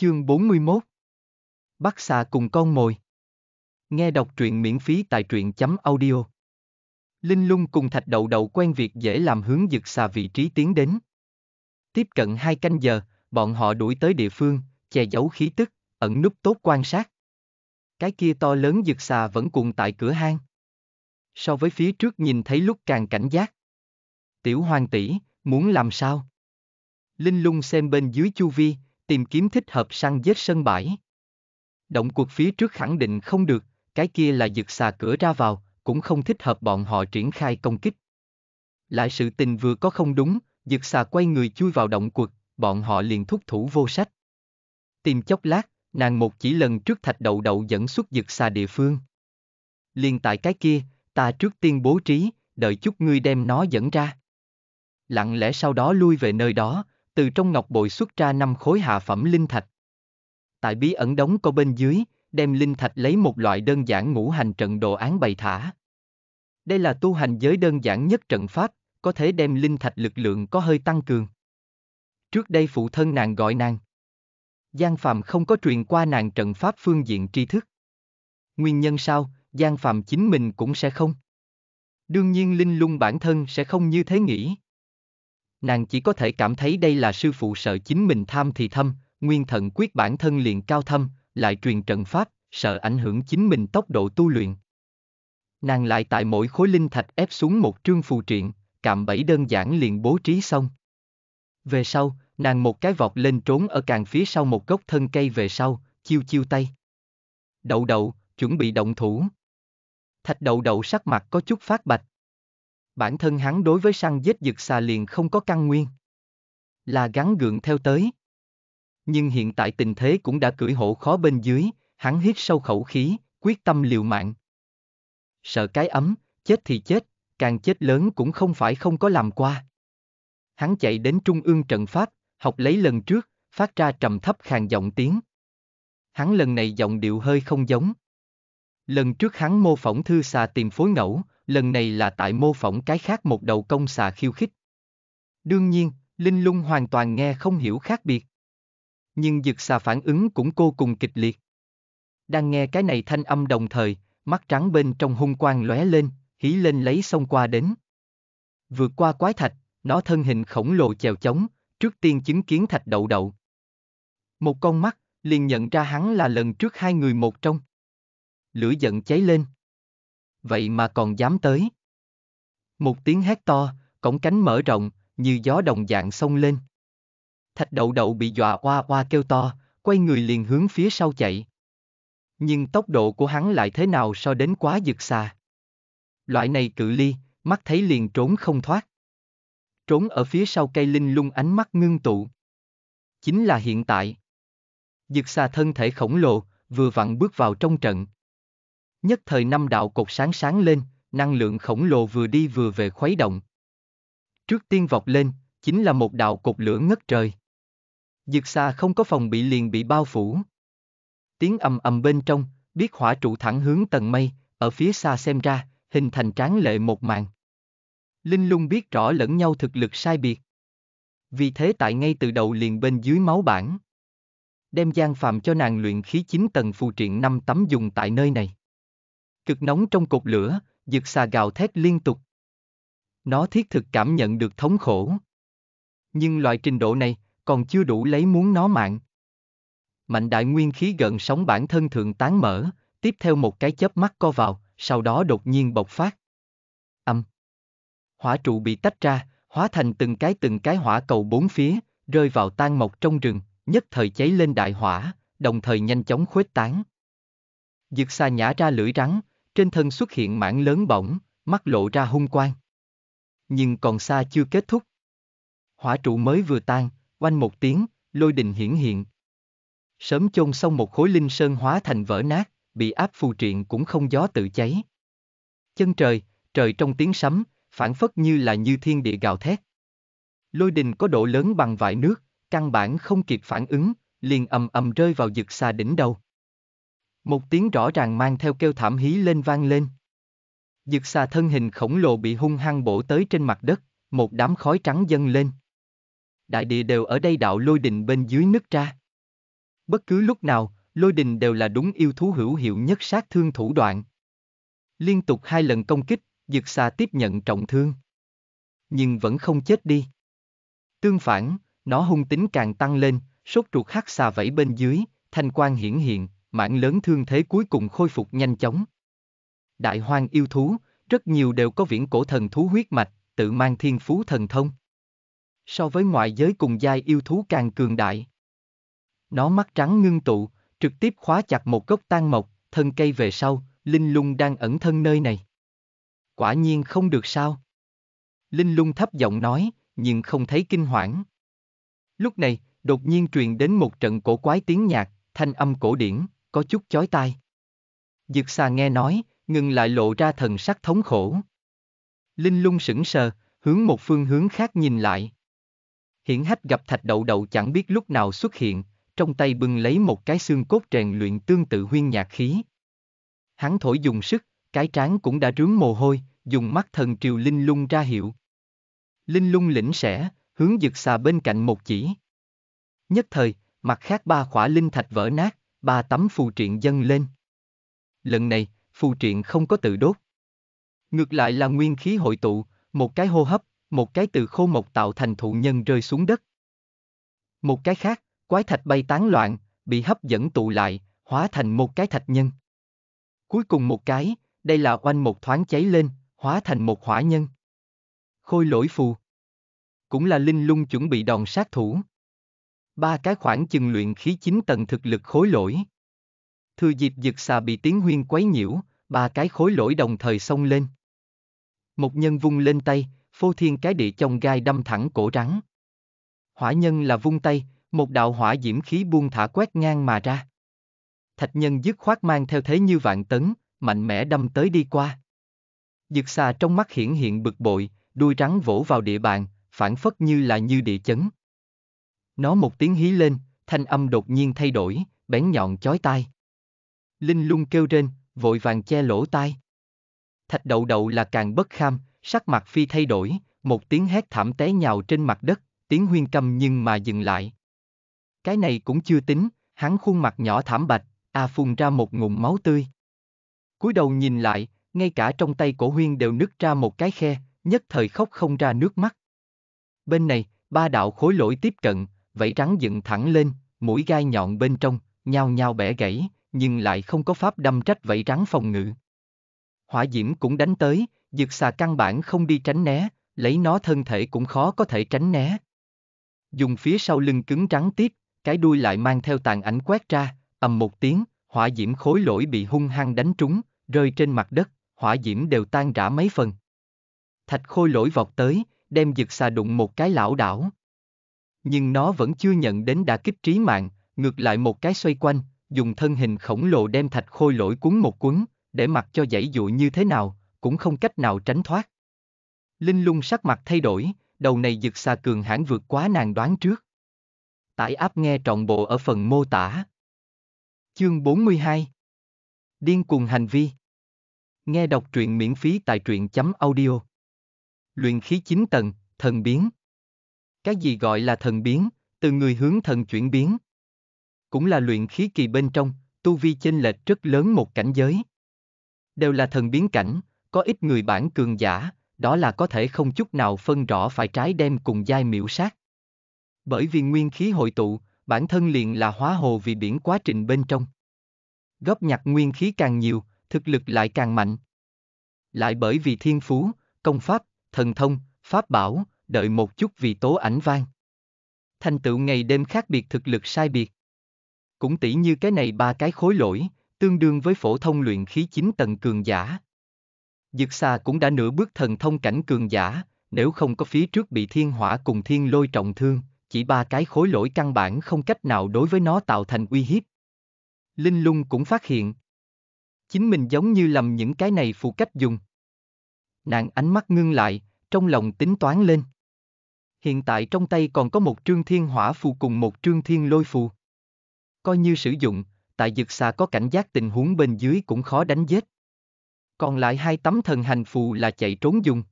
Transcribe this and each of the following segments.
Chương 41 Bắt xà cùng con mồi Nghe đọc truyện miễn phí tại truyện chấm audio Linh lung cùng thạch đậu đậu quen việc dễ làm hướng dực xà vị trí tiến đến Tiếp cận hai canh giờ, bọn họ đuổi tới địa phương, che giấu khí tức, ẩn núp tốt quan sát Cái kia to lớn dực xà vẫn cùng tại cửa hang So với phía trước nhìn thấy lúc càng cảnh giác Tiểu hoàng tỷ, muốn làm sao? Linh lung xem bên dưới chu vi, tìm kiếm thích hợp săn giết sân bãi. Động cuộc phía trước khẳng định không được, cái kia là giật xà cửa ra vào, cũng không thích hợp bọn họ triển khai công kích. Lại sự tình vừa có không đúng, giật xà quay người chui vào động cuộc, bọn họ liền thúc thủ vô sách. Tìm chốc lát, nàng một chỉ lần trước thạch đậu đậu dẫn xuất giật xà địa phương. Liền tại cái kia, ta trước tiên bố trí, đợi chút ngươi đem nó dẫn ra. Lặng lẽ sau đó lui về nơi đó, từ trong ngọc bội xuất ra năm khối hạ phẩm linh thạch. Tại bí ẩn đóng có bên dưới, đem linh thạch lấy một loại đơn giản ngũ hành trận đồ án bày thả. Đây là tu hành giới đơn giản nhất trận pháp, có thể đem linh thạch lực lượng có hơi tăng cường. Trước đây phụ thân nàng gọi nàng. Giang Phạm không có truyền qua nàng trận pháp phương diện tri thức. Nguyên nhân sao, Giang Phạm chính mình cũng sẽ không. Đương nhiên Linh Lung bản thân sẽ không như thế nghĩ nàng chỉ có thể cảm thấy đây là sư phụ sợ chính mình tham thì thâm, nguyên thần quyết bản thân liền cao thâm, lại truyền trận pháp, sợ ảnh hưởng chính mình tốc độ tu luyện. Nàng lại tại mỗi khối linh thạch ép xuống một trương phù triện, cạm bẫy đơn giản liền bố trí xong. Về sau, nàng một cái vọt lên trốn ở càng phía sau một gốc thân cây về sau, chiêu chiêu tay. Đậu đậu, chuẩn bị động thủ. Thạch đậu đậu sắc mặt có chút phát bạch, bản thân hắn đối với săn giết dực xà liền không có căn nguyên. Là gắn gượng theo tới. Nhưng hiện tại tình thế cũng đã cưỡi hổ khó bên dưới, hắn hít sâu khẩu khí, quyết tâm liều mạng. Sợ cái ấm, chết thì chết, càng chết lớn cũng không phải không có làm qua. Hắn chạy đến trung ương trận pháp, học lấy lần trước, phát ra trầm thấp khàn giọng tiếng. Hắn lần này giọng điệu hơi không giống. Lần trước hắn mô phỏng thư xà tìm phối ngẫu, lần này là tại mô phỏng cái khác một đầu công xà khiêu khích. Đương nhiên, Linh Lung hoàn toàn nghe không hiểu khác biệt. Nhưng dực xà phản ứng cũng cô cùng kịch liệt. Đang nghe cái này thanh âm đồng thời, mắt trắng bên trong hung quang lóe lên, hí lên lấy xông qua đến. Vượt qua quái thạch, nó thân hình khổng lồ chèo chống, trước tiên chứng kiến thạch đậu đậu. Một con mắt, liền nhận ra hắn là lần trước hai người một trong. Lửa giận cháy lên, vậy mà còn dám tới. Một tiếng hét to, cổng cánh mở rộng, như gió đồng dạng xông lên. Thạch đậu đậu bị dọa oa oa kêu to, quay người liền hướng phía sau chạy. Nhưng tốc độ của hắn lại thế nào so đến quá dực xa. Loại này cự ly, mắt thấy liền trốn không thoát. Trốn ở phía sau cây linh lung ánh mắt ngưng tụ. Chính là hiện tại. Dực xa thân thể khổng lồ, vừa vặn bước vào trong trận. Nhất thời năm đạo cột sáng sáng lên, năng lượng khổng lồ vừa đi vừa về khuấy động. Trước tiên vọt lên, chính là một đạo cột lửa ngất trời. Dực xa không có phòng bị liền bị bao phủ. Tiếng ầm ầm bên trong, biết hỏa trụ thẳng hướng tầng mây, ở phía xa xem ra, hình thành tráng lệ một màn. Linh lung biết rõ lẫn nhau thực lực sai biệt. Vì thế tại ngay từ đầu liền bên dưới máu bản. Đem gian Phạm cho nàng luyện khí 9 tầng phù triện 5 tấm dùng tại nơi này. Cực nóng trong cột lửa, dược xà gào thét liên tục. Nó thiết thực cảm nhận được thống khổ. Nhưng loại trình độ này còn chưa đủ lấy muốn nó mạng. Mạnh đại nguyên khí gần sóng bản thân thượng tán mở, tiếp theo một cái chớp mắt co vào, sau đó đột nhiên bộc phát. Âm. Hỏa trụ bị tách ra, hóa thành từng cái từng cái hỏa cầu bốn phía, rơi vào tan mộc trong rừng, nhất thời cháy lên đại hỏa, đồng thời nhanh chóng khuếch tán. Dược xa nhả ra lưỡi rắn, trên thân xuất hiện mảng lớn bỏng, mắt lộ ra hung quang. Nhưng còn xa chưa kết thúc. Hỏa trụ mới vừa tan, oanh một tiếng, lôi đình hiển hiện. Sớm chôn xong một khối linh sơn hóa thành vỡ nát, bị áp phù triện cũng không gió tự cháy. Chân trời, trời trong tiếng sấm, phản phất như là như thiên địa gào thét. Lôi đình có độ lớn bằng vải nước, căn bản không kịp phản ứng, liền ầm ầm rơi vào dực xa đỉnh đầu. Một tiếng rõ ràng mang theo kêu thảm hí lên vang lên. Dực xà thân hình khổng lồ bị hung hăng bổ tới trên mặt đất, một đám khói trắng dâng lên. Đại địa đều ở đây đạo lôi đình bên dưới nứt ra. Bất cứ lúc nào, lôi đình đều là đúng yêu thú hữu hiệu nhất sát thương thủ đoạn. Liên tục hai lần công kích, dực xà tiếp nhận trọng thương. Nhưng vẫn không chết đi. Tương phản, nó hung tính càng tăng lên, sốt ruột hắc xà vẫy bên dưới, thanh quan hiển hiện, mảng lớn thương thế cuối cùng khôi phục nhanh chóng. Đại hoang yêu thú, rất nhiều đều có viễn cổ thần thú huyết mạch, tự mang thiên phú thần thông. So với ngoại giới cùng giai yêu thú càng cường đại. Nó mắt trắng ngưng tụ, trực tiếp khóa chặt một gốc tan mộc, thân cây về sau, linh lung đang ẩn thân nơi này. Quả nhiên không được sao. Linh lung thấp giọng nói, nhưng không thấy kinh hoảng. Lúc này, đột nhiên truyền đến một trận cổ quái tiếng nhạc, thanh âm cổ điển có chút chói tai. Dực xà nghe nói, ngừng lại lộ ra thần sắc thống khổ. Linh lung sững sờ, hướng một phương hướng khác nhìn lại. Hiển hách gặp thạch đậu đậu chẳng biết lúc nào xuất hiện, trong tay bưng lấy một cái xương cốt rèn luyện tương tự huyên nhạc khí. Hắn thổi dùng sức, cái trán cũng đã rướng mồ hôi, dùng mắt thần triều linh lung ra hiệu. Linh lung lĩnh sẻ, hướng Dực xà bên cạnh một chỉ. Nhất thời, mặt khác ba khỏa linh thạch vỡ nát, ba tấm phù triện dâng lên. Lần này, phù triện không có tự đốt. Ngược lại là nguyên khí hội tụ, một cái hô hấp, một cái từ khô mộc tạo thành thụ nhân rơi xuống đất. Một cái khác, quái thạch bay tán loạn, bị hấp dẫn tụ lại, hóa thành một cái thạch nhân. Cuối cùng một cái, đây là oanh một thoáng cháy lên, hóa thành một hỏa nhân. Khôi lỗi phù. Cũng là linh lung chuẩn bị đòn sát thủ. Ba cái khoảng chừng luyện khí chín tầng thực lực khối lỗi. Thừa dịp dực xà bị tiếng huyên quấy nhiễu, ba cái khối lỗi đồng thời xông lên. Một nhân vung lên tay, phô thiên cái địa chồng gai đâm thẳng cổ rắn. Hỏa nhân là vung tay, một đạo hỏa diễm khí buông thả quét ngang mà ra. Thạch nhân dứt khoát mang theo thế như vạn tấn, mạnh mẽ đâm tới đi qua. Dực xà trong mắt hiển hiện bực bội, đuôi rắn vỗ vào địa bàn, phản phất như là như địa chấn. Nó một tiếng hí lên, thanh âm đột nhiên thay đổi, bén nhọn chói tai. Linh lung kêu trên, vội vàng che lỗ tai. Thạch đậu đậu là càng bất kham, sắc mặt phi thay đổi, một tiếng hét thảm té nhào trên mặt đất, tiếng huyên câm nhưng mà dừng lại. Cái này cũng chưa tính, hắn khuôn mặt nhỏ thảm bạch, à phun ra một ngụm máu tươi. cúi đầu nhìn lại, ngay cả trong tay cổ huyên đều nứt ra một cái khe, nhất thời khóc không ra nước mắt. Bên này, ba đạo khối lỗi tiếp cận, vảy trắng dựng thẳng lên, mũi gai nhọn bên trong, nhao nhao bẻ gãy, nhưng lại không có pháp đâm trách vảy trắng phòng ngự. Hỏa diễm cũng đánh tới, dược xà căn bản không đi tránh né, lấy nó thân thể cũng khó có thể tránh né. Dùng phía sau lưng cứng trắng tiếp, cái đuôi lại mang theo tàn ảnh quét ra, ầm một tiếng, hỏa diễm khối lỗi bị hung hăng đánh trúng, rơi trên mặt đất, hỏa diễm đều tan rã mấy phần. Thạch khôi lỗi vọt tới, đem dược xà đụng một cái lão đảo, nhưng nó vẫn chưa nhận đến đả kích trí mạng, ngược lại một cái xoay quanh, dùng thân hình khổng lồ đem thạch khôi lỗi cuốn một cuốn, để mặc cho dãy dụ như thế nào, cũng không cách nào tránh thoát. Linh lung sắc mặt thay đổi, đầu này giật xà cường hãn vượt quá nàng đoán trước. Tải áp nghe trọn bộ ở phần mô tả. Chương 42 Điên cuồng hành vi Nghe đọc truyện miễn phí tại truyện chấm audio Luyện khí 9 tầng, thần biến cái gì gọi là thần biến, từ người hướng thần chuyển biến. Cũng là luyện khí kỳ bên trong, tu vi chênh lệch rất lớn một cảnh giới. Đều là thần biến cảnh, có ít người bản cường giả, đó là có thể không chút nào phân rõ phải trái đem cùng giai miểu sát. Bởi vì nguyên khí hội tụ, bản thân liền là hóa hồ vì biển quá trình bên trong. Góp nhặt nguyên khí càng nhiều, thực lực lại càng mạnh. Lại bởi vì thiên phú, công pháp, thần thông, pháp bảo, đợi một chút vì tố ảnh vang. Thành tựu ngày đêm khác biệt thực lực sai biệt. Cũng tỷ như cái này ba cái khối lỗi, tương đương với phổ thông luyện khí chín tầng cường giả. Dực xa cũng đã nửa bước thần thông cảnh cường giả, nếu không có phía trước bị thiên hỏa cùng thiên lôi trọng thương, chỉ ba cái khối lỗi căn bản không cách nào đối với nó tạo thành uy hiếp. Linh lung cũng phát hiện. Chính mình giống như làm những cái này phụ cách dùng. Nàng ánh mắt ngưng lại, trong lòng tính toán lên. Hiện tại trong tay còn có một trương thiên hỏa phù cùng một trương thiên lôi phù. Coi như sử dụng, tại dực xà có cảnh giác tình huống bên dưới cũng khó đánh giết. Còn lại hai tấm thần hành phù là chạy trốn dùng.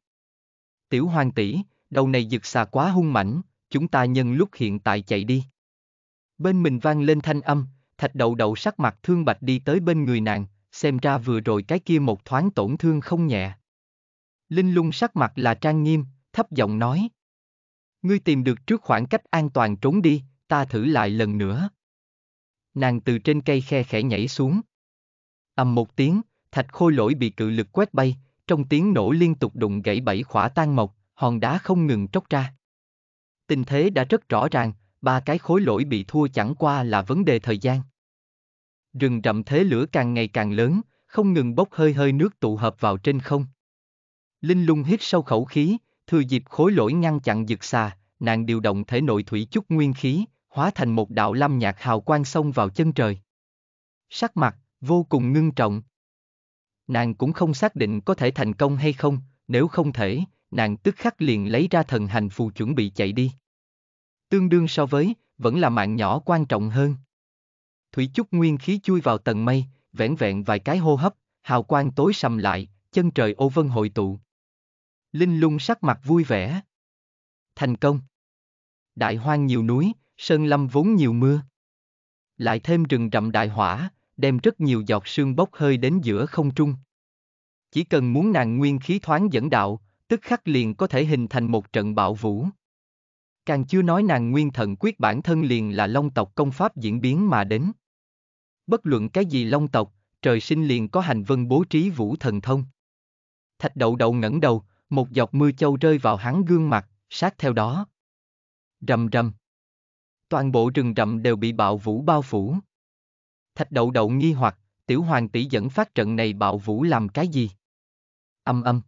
Tiểu hoàng tỷ, đầu này dực xà quá hung mảnh, chúng ta nhân lúc hiện tại chạy đi. Bên mình vang lên thanh âm, thạch đầu đầu sắc mặt thương bạch đi tới bên người nàng, xem ra vừa rồi cái kia một thoáng tổn thương không nhẹ. Linh lung sắc mặt là trang nghiêm, thấp giọng nói, Ngươi tìm được trước khoảng cách an toàn trốn đi, ta thử lại lần nữa. Nàng từ trên cây khe khẽ nhảy xuống. ầm một tiếng, thạch khôi lỗi bị cự lực quét bay, trong tiếng nổ liên tục đụng gãy bảy khỏa tan mộc, hòn đá không ngừng tróc ra. Tình thế đã rất rõ ràng, ba cái khối lỗi bị thua chẳng qua là vấn đề thời gian. Rừng rậm thế lửa càng ngày càng lớn, không ngừng bốc hơi hơi nước tụ hợp vào trên không. Linh lung hít sâu khẩu khí, thừa dịp khối lỗi ngăn chặn dực xa nàng điều động thể nội thủy chút nguyên khí, hóa thành một đạo lâm nhạc hào quang xông vào chân trời. Sắc mặt, vô cùng ngưng trọng. Nàng cũng không xác định có thể thành công hay không, nếu không thể, nàng tức khắc liền lấy ra thần hành phù chuẩn bị chạy đi. Tương đương so với, vẫn là mạng nhỏ quan trọng hơn. Thủy chút nguyên khí chui vào tầng mây, vẻn vẹn vài cái hô hấp, hào quang tối sầm lại, chân trời ô vân hội tụ. Linh lung sắc mặt vui vẻ. Thành công. Đại hoang nhiều núi, sơn lâm vốn nhiều mưa. Lại thêm rừng rậm đại hỏa, đem rất nhiều giọt sương bốc hơi đến giữa không trung. Chỉ cần muốn nàng nguyên khí thoáng dẫn đạo, tức khắc liền có thể hình thành một trận bạo vũ. Càng chưa nói nàng nguyên thần quyết bản thân liền là long tộc công pháp diễn biến mà đến. Bất luận cái gì long tộc, trời sinh liền có hành vân bố trí vũ thần thông. Thạch đậu đậu ngẩng đầu, một giọt mưa châu rơi vào hắn gương mặt, sát theo đó. Rầm rầm. Toàn bộ rừng rậm đều bị bạo vũ bao phủ. Thạch đậu đậu nghi hoặc, tiểu hoàng tỷ dẫn phát trận này bạo vũ làm cái gì? Âm âm.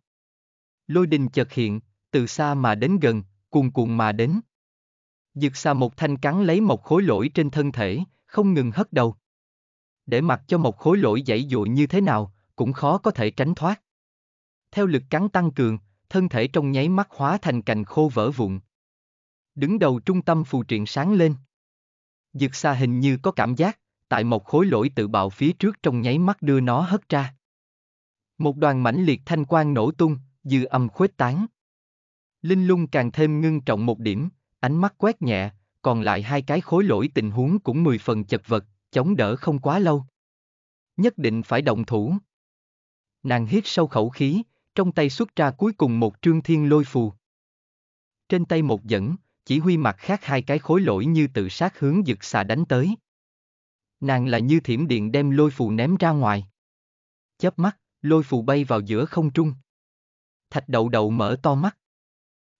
Lôi đình chợt hiện, từ xa mà đến gần, cuồn cuộn mà đến. Dực xa một thanh cắn lấy một khối lỗi trên thân thể, không ngừng hất đầu. Để mặc cho một khối lỗi dãy dụi như thế nào, cũng khó có thể tránh thoát. Theo lực cắn tăng cường, thân thể trong nháy mắt hóa thành cành khô vỡ vụn. Đứng đầu trung tâm phù triện sáng lên. Dực xa hình như có cảm giác, tại một khối lỗi tự bạo phía trước trong nháy mắt đưa nó hất ra. Một đoàn mãnh liệt thanh quang nổ tung, dư âm khuếch tán. Linh lung càng thêm ngưng trọng một điểm, ánh mắt quét nhẹ, còn lại hai cái khối lỗi tình huống cũng mười phần chật vật, chống đỡ không quá lâu. Nhất định phải động thủ. Nàng hít sâu khẩu khí, trong tay xuất ra cuối cùng một trương thiên lôi phù. Trên tay một dẫn, chỉ huy mặt khác hai cái khối lỗi như tự sát hướng dực xà đánh tới. Nàng là như thiểm điện đem lôi phù ném ra ngoài. Chớp mắt, lôi phù bay vào giữa không trung. Thạch đậu đậu mở to mắt.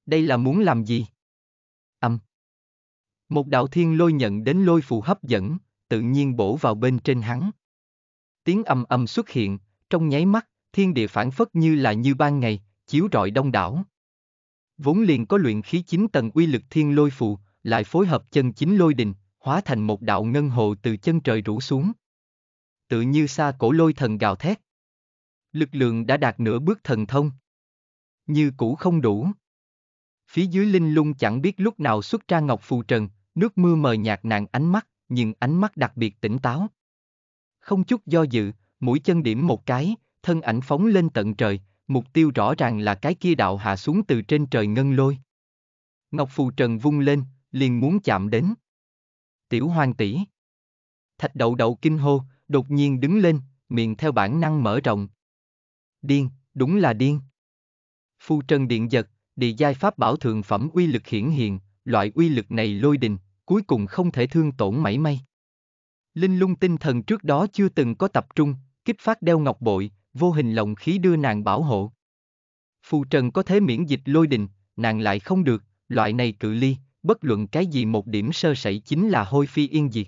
Đây là muốn làm gì? Âm. Một đạo thiên lôi nhận đến lôi phù hấp dẫn, tự nhiên bổ vào bên trên hắn. Tiếng âm âm xuất hiện, trong nháy mắt, thiên địa phản phất như là như ban ngày, chiếu rọi đông đảo. Vốn liền có luyện khí chín tầng uy lực thiên lôi phù, lại phối hợp chân chính lôi đình, hóa thành một đạo ngân hồ từ chân trời rủ xuống. Tự như xa cổ lôi thần gào thét. Lực lượng đã đạt nửa bước thần thông. Như cũ không đủ. Phía dưới linh lung chẳng biết lúc nào xuất ra ngọc phù trần, nước mưa mờ nhạt nàng ánh mắt, nhưng ánh mắt đặc biệt tỉnh táo. Không chút do dự, mũi chân điểm một cái, thân ảnh phóng lên tận trời, mục tiêu rõ ràng là cái kia đạo hạ xuống từ trên trời ngân lôi. Ngọc Phù Trần vung lên, liền muốn chạm đến. Tiểu hoàng tỷ. Thạch đậu đậu kinh hô, đột nhiên đứng lên, miệng theo bản năng mở rộng. Điên, đúng là điên. Phu Trần Điện Giật, địa giai pháp bảo Thường phẩm uy lực hiển hiện, loại uy lực này lôi đình, cuối cùng không thể thương tổn mảy may. Linh lung tinh thần trước đó chưa từng có tập trung, kích phát đeo ngọc bội, vô hình lồng khí đưa nàng bảo hộ. Phù Trần có thế miễn dịch lôi đình, nàng lại không được, loại này cự ly, bất luận cái gì một điểm sơ sẩy chính là hôi phi yên diệt.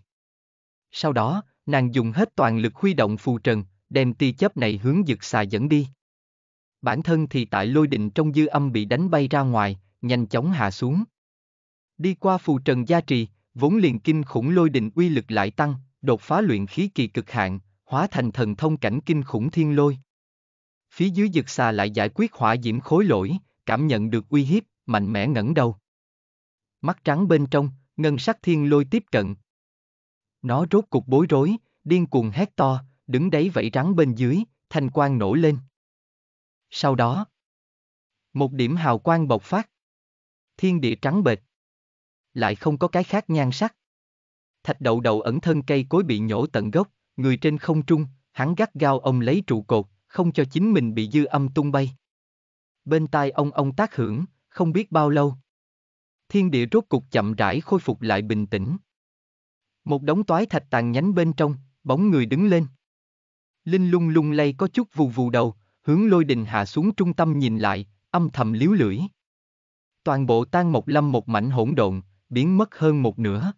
Sau đó, nàng dùng hết toàn lực huy động Phù Trần, đem tia chớp này hướng dực xà dẫn đi. Bản thân thì tại lôi đình trong dư âm bị đánh bay ra ngoài, nhanh chóng hạ xuống. Đi qua Phù Trần gia trì, vốn liền kinh khủng lôi đình uy lực lại tăng, đột phá luyện khí kỳ cực hạn, hóa thành thần thông cảnh kinh khủng thiên lôi. Phía dưới dực xà lại giải quyết hỏa diễm khối lỗi, cảm nhận được uy hiếp, mạnh mẽ ngẩng đầu. Mắt trắng bên trong, ngân sắc thiên lôi tiếp cận. Nó rốt cục bối rối, điên cuồng hét to, đứng đấy vẫy rắn bên dưới, thanh quang nổ lên. Sau đó, một điểm hào quang bộc phát. Thiên địa trắng bệt Lại không có cái khác nhan sắc. Thạch đậu đầu ẩn thân cây cối bị nhổ tận gốc người trên không trung, hắn gắt gao ông lấy trụ cột, không cho chính mình bị dư âm tung bay. Bên tai ông ông tác hưởng, không biết bao lâu. Thiên địa rốt cục chậm rãi khôi phục lại bình tĩnh. Một đống toái thạch tàn nhánh bên trong, bóng người đứng lên. Linh lung lung lay có chút vù vù đầu, hướng lôi đình hạ xuống trung tâm nhìn lại, âm thầm liếu lưỡi. Toàn bộ tan một lâm một mảnh hỗn độn, biến mất hơn một nửa.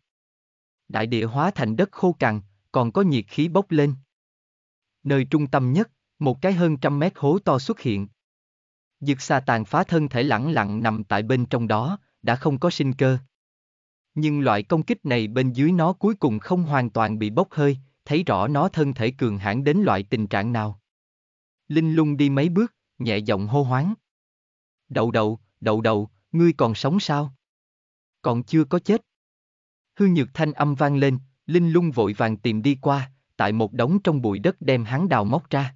Đại địa hóa thành đất khô cằn, còn có nhiệt khí bốc lên. Nơi trung tâm nhất, một cái hơn trăm mét hố to xuất hiện. Dực xà tàn phá thân thể lẳng lặng nằm tại bên trong đó, đã không có sinh cơ. Nhưng loại công kích này bên dưới nó cuối cùng không hoàn toàn bị bốc hơi, thấy rõ nó thân thể cường hãn đến loại tình trạng nào. Linh lung đi mấy bước, nhẹ giọng hô hoáng. Đậu đậu, đậu đậu, ngươi còn sống sao? Còn chưa có chết. Hư nhược thanh âm vang lên, Linh lung vội vàng tìm đi qua, tại một đống trong bụi đất đem hắn đào móc ra.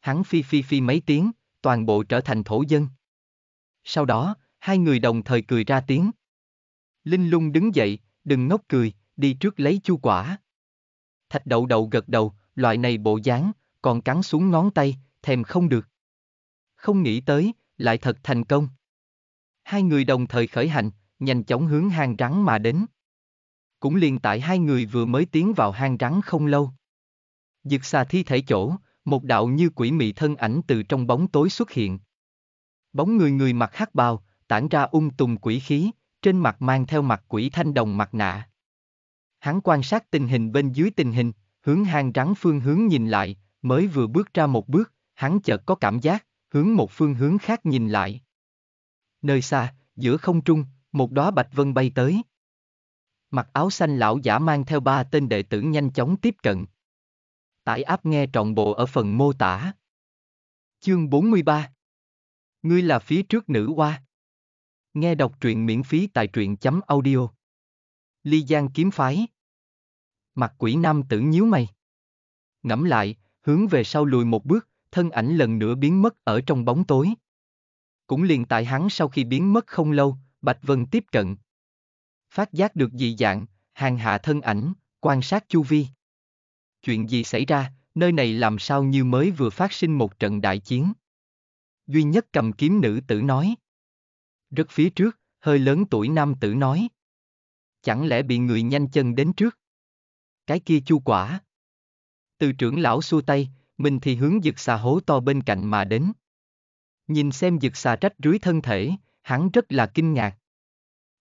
Hắn phi phi phi mấy tiếng, toàn bộ trở thành thổ dân. Sau đó, hai người đồng thời cười ra tiếng. Linh lung đứng dậy, đừng ngốc cười, đi trước lấy chu quả. Thạch đậu đậu gật đầu, loại này bộ dáng, còn cắn xuống ngón tay, thèm không được. Không nghĩ tới, lại thật thành công. Hai người đồng thời khởi hành, nhanh chóng hướng hang rắn mà đến cũng liền tại hai người vừa mới tiến vào hang rắn không lâu. Dực xà thi thể chỗ, một đạo như quỷ mị thân ảnh từ trong bóng tối xuất hiện. Bóng người người mặc hắc bào, tản ra ung um tùng quỷ khí, trên mặt mang theo mặt quỷ thanh đồng mặt nạ. Hắn quan sát tình hình bên dưới tình hình, hướng hang rắn phương hướng nhìn lại, mới vừa bước ra một bước, hắn chợt có cảm giác, hướng một phương hướng khác nhìn lại. Nơi xa, giữa không trung, một đóa bạch vân bay tới. Mặc áo xanh lão giả mang theo ba tên đệ tử nhanh chóng tiếp cận. Tải áp nghe trọn bộ ở phần mô tả. Chương 43 Ngươi là phía trước nữ hoa. Nghe đọc truyện miễn phí tại truyện chấm audio. Ly Giang kiếm phái. Mặt quỷ nam tử nhíu mày. Ngẫm lại, hướng về sau lùi một bước, thân ảnh lần nữa biến mất ở trong bóng tối. Cũng liền tại hắn sau khi biến mất không lâu, Bạch Vân tiếp cận, phát giác được dị dạng, hàng hạ thân ảnh, quan sát chu vi. Chuyện gì xảy ra, nơi này làm sao như mới vừa phát sinh một trận đại chiến. Duy nhất cầm kiếm nữ tử nói. Rất phía trước, hơi lớn tuổi nam tử nói. Chẳng lẽ bị người nhanh chân đến trước? Cái kia chu quả. Từ trưởng lão xua tay, mình thì hướng giật xà hố to bên cạnh mà đến. Nhìn xem giật xà trách rưới thân thể, hắn rất là kinh ngạc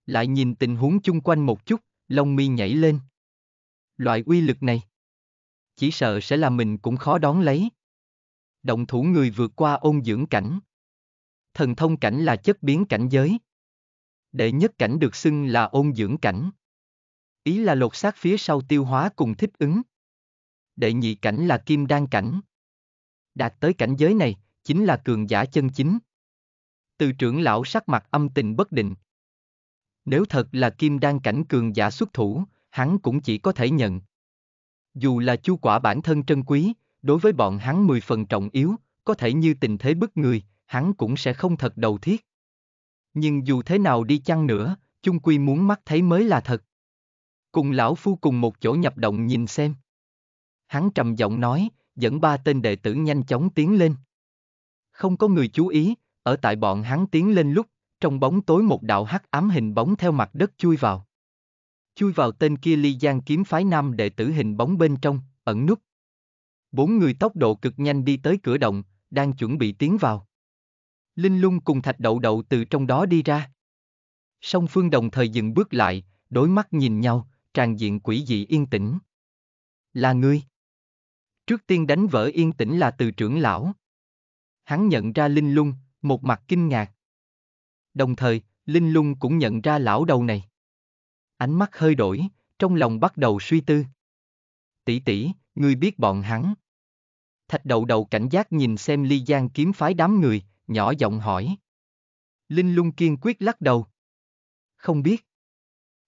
lại nhìn tình huống chung quanh một chút, lông mi nhảy lên. Loại uy lực này, chỉ sợ sẽ là mình cũng khó đón lấy. Động thủ người vượt qua ôn dưỡng cảnh. Thần thông cảnh là chất biến cảnh giới. Đệ nhất cảnh được xưng là ôn dưỡng cảnh. Ý là lột xác phía sau tiêu hóa cùng thích ứng. Đệ nhị cảnh là kim đan cảnh. Đạt tới cảnh giới này, chính là cường giả chân chính. Từ trưởng lão sắc mặt âm tình bất định, nếu thật là kim đan cảnh cường giả xuất thủ, hắn cũng chỉ có thể nhận. Dù là chu quả bản thân trân quý, đối với bọn hắn mười phần trọng yếu, có thể như tình thế bức người, hắn cũng sẽ không thật đầu thiết. Nhưng dù thế nào đi chăng nữa, chung quy muốn mắt thấy mới là thật. Cùng lão phu cùng một chỗ nhập động nhìn xem. Hắn trầm giọng nói, dẫn ba tên đệ tử nhanh chóng tiến lên. Không có người chú ý, ở tại bọn hắn tiến lên lúc, trong bóng tối một đạo hắc ám hình bóng theo mặt đất chui vào. Chui vào tên kia ly giang kiếm phái nam đệ tử hình bóng bên trong, ẩn nút. Bốn người tốc độ cực nhanh đi tới cửa động, đang chuẩn bị tiến vào. Linh lung cùng thạch đậu đậu từ trong đó đi ra. Song phương đồng thời dừng bước lại, đối mắt nhìn nhau, tràn diện quỷ dị yên tĩnh. Là ngươi. Trước tiên đánh vỡ yên tĩnh là từ trưởng lão. Hắn nhận ra linh lung, một mặt kinh ngạc, đồng thời, Linh Lung cũng nhận ra lão đầu này. Ánh mắt hơi đổi, trong lòng bắt đầu suy tư. Tỷ tỷ, ngươi biết bọn hắn. Thạch đầu đầu cảnh giác nhìn xem ly giang kiếm phái đám người, nhỏ giọng hỏi. Linh lung kiên quyết lắc đầu. Không biết.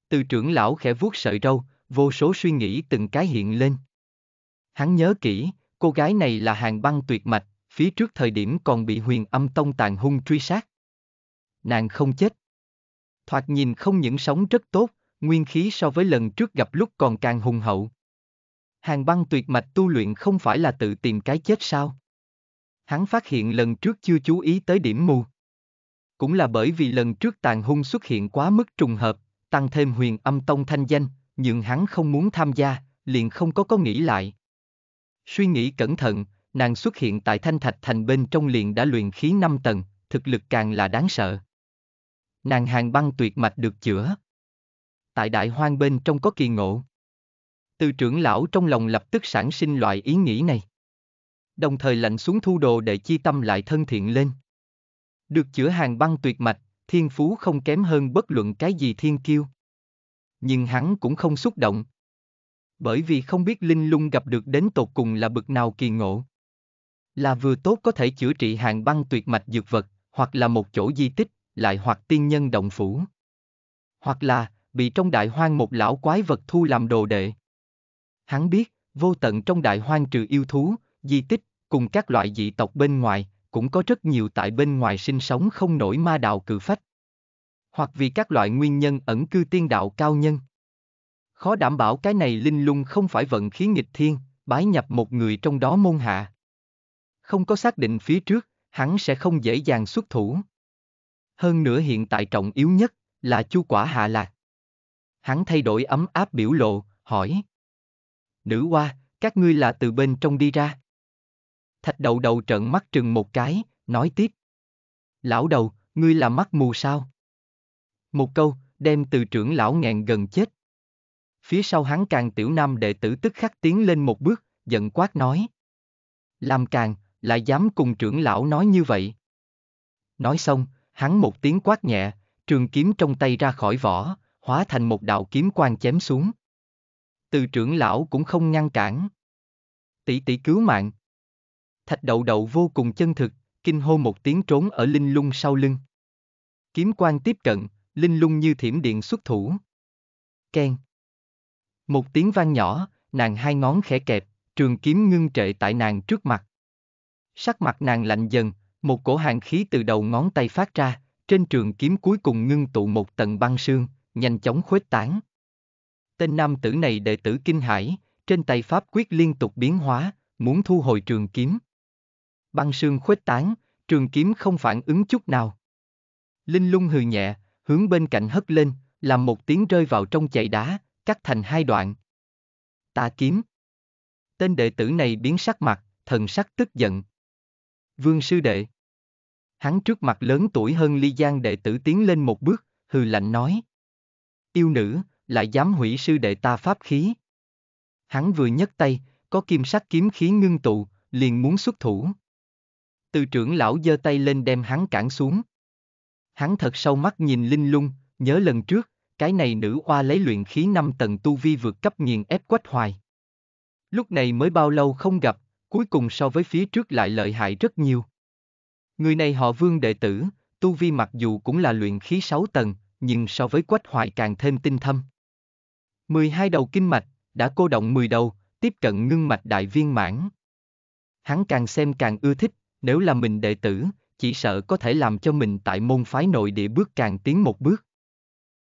Từ trưởng lão khẽ vuốt sợi râu, vô số suy nghĩ từng cái hiện lên. Hắn nhớ kỹ, cô gái này là hàng băng tuyệt mạch, phía trước thời điểm còn bị huyền âm tông tàn hung truy sát nàng không chết. Thoạt nhìn không những sống rất tốt, nguyên khí so với lần trước gặp lúc còn càng hùng hậu. Hàng băng tuyệt mạch tu luyện không phải là tự tìm cái chết sao? Hắn phát hiện lần trước chưa chú ý tới điểm mù. Cũng là bởi vì lần trước tàn hung xuất hiện quá mức trùng hợp, tăng thêm huyền âm tông thanh danh, nhưng hắn không muốn tham gia, liền không có có nghĩ lại. Suy nghĩ cẩn thận, nàng xuất hiện tại thanh thạch thành bên trong liền đã luyện khí 5 tầng, thực lực càng là đáng sợ nàng hàng băng tuyệt mạch được chữa. Tại đại hoang bên trong có kỳ ngộ. Từ trưởng lão trong lòng lập tức sản sinh loại ý nghĩ này. Đồng thời lạnh xuống thu đồ để chi tâm lại thân thiện lên. Được chữa hàng băng tuyệt mạch, thiên phú không kém hơn bất luận cái gì thiên kiêu. Nhưng hắn cũng không xúc động. Bởi vì không biết Linh Lung gặp được đến tột cùng là bực nào kỳ ngộ. Là vừa tốt có thể chữa trị hàng băng tuyệt mạch dược vật, hoặc là một chỗ di tích, lại hoặc tiên nhân động phủ. Hoặc là, bị trong đại hoang một lão quái vật thu làm đồ đệ. Hắn biết, vô tận trong đại hoang trừ yêu thú, di tích, cùng các loại dị tộc bên ngoài, cũng có rất nhiều tại bên ngoài sinh sống không nổi ma đạo cử phách. Hoặc vì các loại nguyên nhân ẩn cư tiên đạo cao nhân. Khó đảm bảo cái này linh lung không phải vận khí nghịch thiên, bái nhập một người trong đó môn hạ. Không có xác định phía trước, hắn sẽ không dễ dàng xuất thủ hơn nữa hiện tại trọng yếu nhất là chu quả hạ lạc. Hắn thay đổi ấm áp biểu lộ, hỏi. Nữ hoa, các ngươi là từ bên trong đi ra. Thạch đầu đầu trợn mắt trừng một cái, nói tiếp. Lão đầu, ngươi là mắt mù sao? Một câu, đem từ trưởng lão ngàn gần chết. Phía sau hắn càng tiểu nam đệ tử tức khắc tiến lên một bước, giận quát nói. Làm càng, lại dám cùng trưởng lão nói như vậy. Nói xong, Hắn một tiếng quát nhẹ, trường kiếm trong tay ra khỏi vỏ, hóa thành một đạo kiếm quang chém xuống. Từ trưởng lão cũng không ngăn cản. Tỷ tỷ cứu mạng. Thạch đậu đậu vô cùng chân thực, kinh hô một tiếng trốn ở linh lung sau lưng. Kiếm quang tiếp cận, linh lung như thiểm điện xuất thủ. Ken. Một tiếng vang nhỏ, nàng hai ngón khẽ kẹp, trường kiếm ngưng trệ tại nàng trước mặt. Sắc mặt nàng lạnh dần, một cổ hàng khí từ đầu ngón tay phát ra, trên trường kiếm cuối cùng ngưng tụ một tầng băng sương, nhanh chóng khuếch tán. Tên nam tử này đệ tử kinh hải, trên tay pháp quyết liên tục biến hóa, muốn thu hồi trường kiếm. Băng sương khuếch tán, trường kiếm không phản ứng chút nào. Linh lung hừ nhẹ, hướng bên cạnh hất lên, làm một tiếng rơi vào trong chạy đá, cắt thành hai đoạn. Ta kiếm. Tên đệ tử này biến sắc mặt, thần sắc tức giận. Vương sư đệ hắn trước mặt lớn tuổi hơn Ly Giang đệ tử tiến lên một bước, hừ lạnh nói. Yêu nữ, lại dám hủy sư đệ ta pháp khí. Hắn vừa nhấc tay, có kim sắc kiếm khí ngưng tụ, liền muốn xuất thủ. Từ trưởng lão giơ tay lên đem hắn cản xuống. Hắn thật sâu mắt nhìn linh lung, nhớ lần trước, cái này nữ oa lấy luyện khí năm tầng tu vi vượt cấp nghiền ép quách hoài. Lúc này mới bao lâu không gặp, cuối cùng so với phía trước lại lợi hại rất nhiều. Người này họ vương đệ tử, tu vi mặc dù cũng là luyện khí sáu tầng, nhưng so với quách Hoài càng thêm tinh thâm. 12 đầu kinh mạch, đã cô động 10 đầu, tiếp cận ngưng mạch đại viên mãn. Hắn càng xem càng ưa thích, nếu là mình đệ tử, chỉ sợ có thể làm cho mình tại môn phái nội địa bước càng tiến một bước.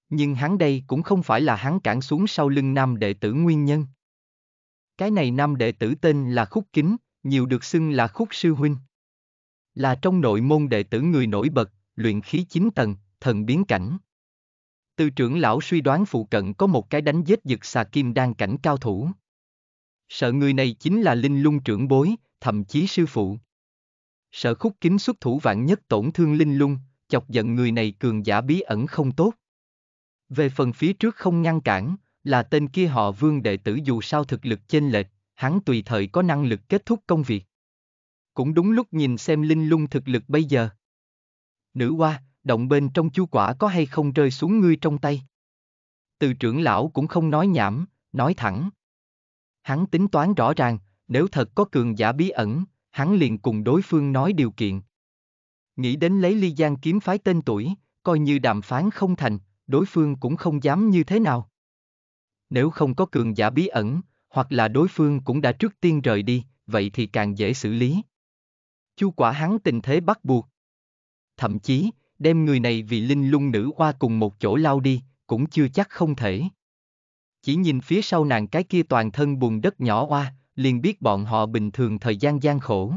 Nhưng hắn đây cũng không phải là hắn cản xuống sau lưng nam đệ tử nguyên nhân. Cái này nam đệ tử tên là Khúc Kính, nhiều được xưng là Khúc Sư Huynh. Là trong nội môn đệ tử người nổi bật, luyện khí chín tầng, thần biến cảnh. Từ trưởng lão suy đoán phụ cận có một cái đánh giết giật xà kim đang cảnh cao thủ. Sợ người này chính là linh lung trưởng bối, thậm chí sư phụ. Sợ khúc kính xuất thủ vạn nhất tổn thương linh lung, chọc giận người này cường giả bí ẩn không tốt. Về phần phía trước không ngăn cản, là tên kia họ vương đệ tử dù sao thực lực chênh lệch, hắn tùy thời có năng lực kết thúc công việc cũng đúng lúc nhìn xem linh lung thực lực bây giờ. Nữ hoa, động bên trong chu quả có hay không rơi xuống ngươi trong tay. Từ trưởng lão cũng không nói nhảm, nói thẳng. Hắn tính toán rõ ràng, nếu thật có cường giả bí ẩn, hắn liền cùng đối phương nói điều kiện. Nghĩ đến lấy ly giang kiếm phái tên tuổi, coi như đàm phán không thành, đối phương cũng không dám như thế nào. Nếu không có cường giả bí ẩn, hoặc là đối phương cũng đã trước tiên rời đi, vậy thì càng dễ xử lý chu quả hắn tình thế bắt buộc. Thậm chí, đem người này vì linh lung nữ qua cùng một chỗ lao đi, cũng chưa chắc không thể. Chỉ nhìn phía sau nàng cái kia toàn thân bùn đất nhỏ oa, liền biết bọn họ bình thường thời gian gian khổ.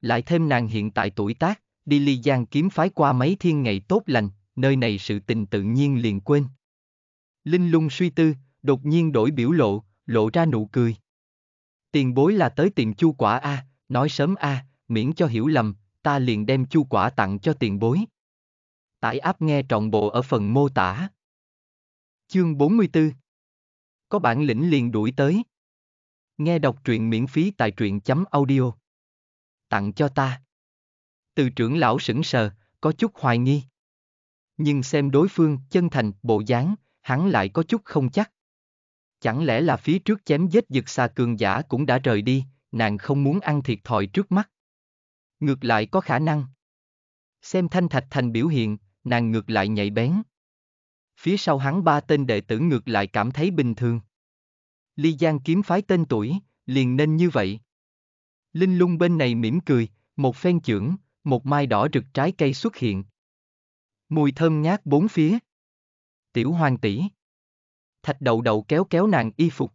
Lại thêm nàng hiện tại tuổi tác, đi ly giang kiếm phái qua mấy thiên ngày tốt lành, nơi này sự tình tự nhiên liền quên. Linh lung suy tư, đột nhiên đổi biểu lộ, lộ ra nụ cười. Tiền bối là tới tìm chu quả A, nói sớm A, miễn cho hiểu lầm, ta liền đem chu quả tặng cho tiền bối. Tải áp nghe trọn bộ ở phần mô tả. Chương 44 Có bản lĩnh liền đuổi tới. Nghe đọc truyện miễn phí tại truyện chấm audio. Tặng cho ta. Từ trưởng lão sững sờ, có chút hoài nghi. Nhưng xem đối phương chân thành, bộ dáng, hắn lại có chút không chắc. Chẳng lẽ là phía trước chém giết dực xa cường giả cũng đã rời đi, nàng không muốn ăn thiệt thòi trước mắt. Ngược lại có khả năng. Xem Thanh Thạch Thành biểu hiện, nàng ngược lại nhạy bén. Phía sau hắn ba tên đệ tử ngược lại cảm thấy bình thường. Ly Giang kiếm phái tên tuổi, liền nên như vậy. Linh lung bên này mỉm cười, một phen trưởng, một mai đỏ rực trái cây xuất hiện. Mùi thơm ngát bốn phía. Tiểu hoàng tỷ. Thạch đầu đầu kéo kéo nàng y phục.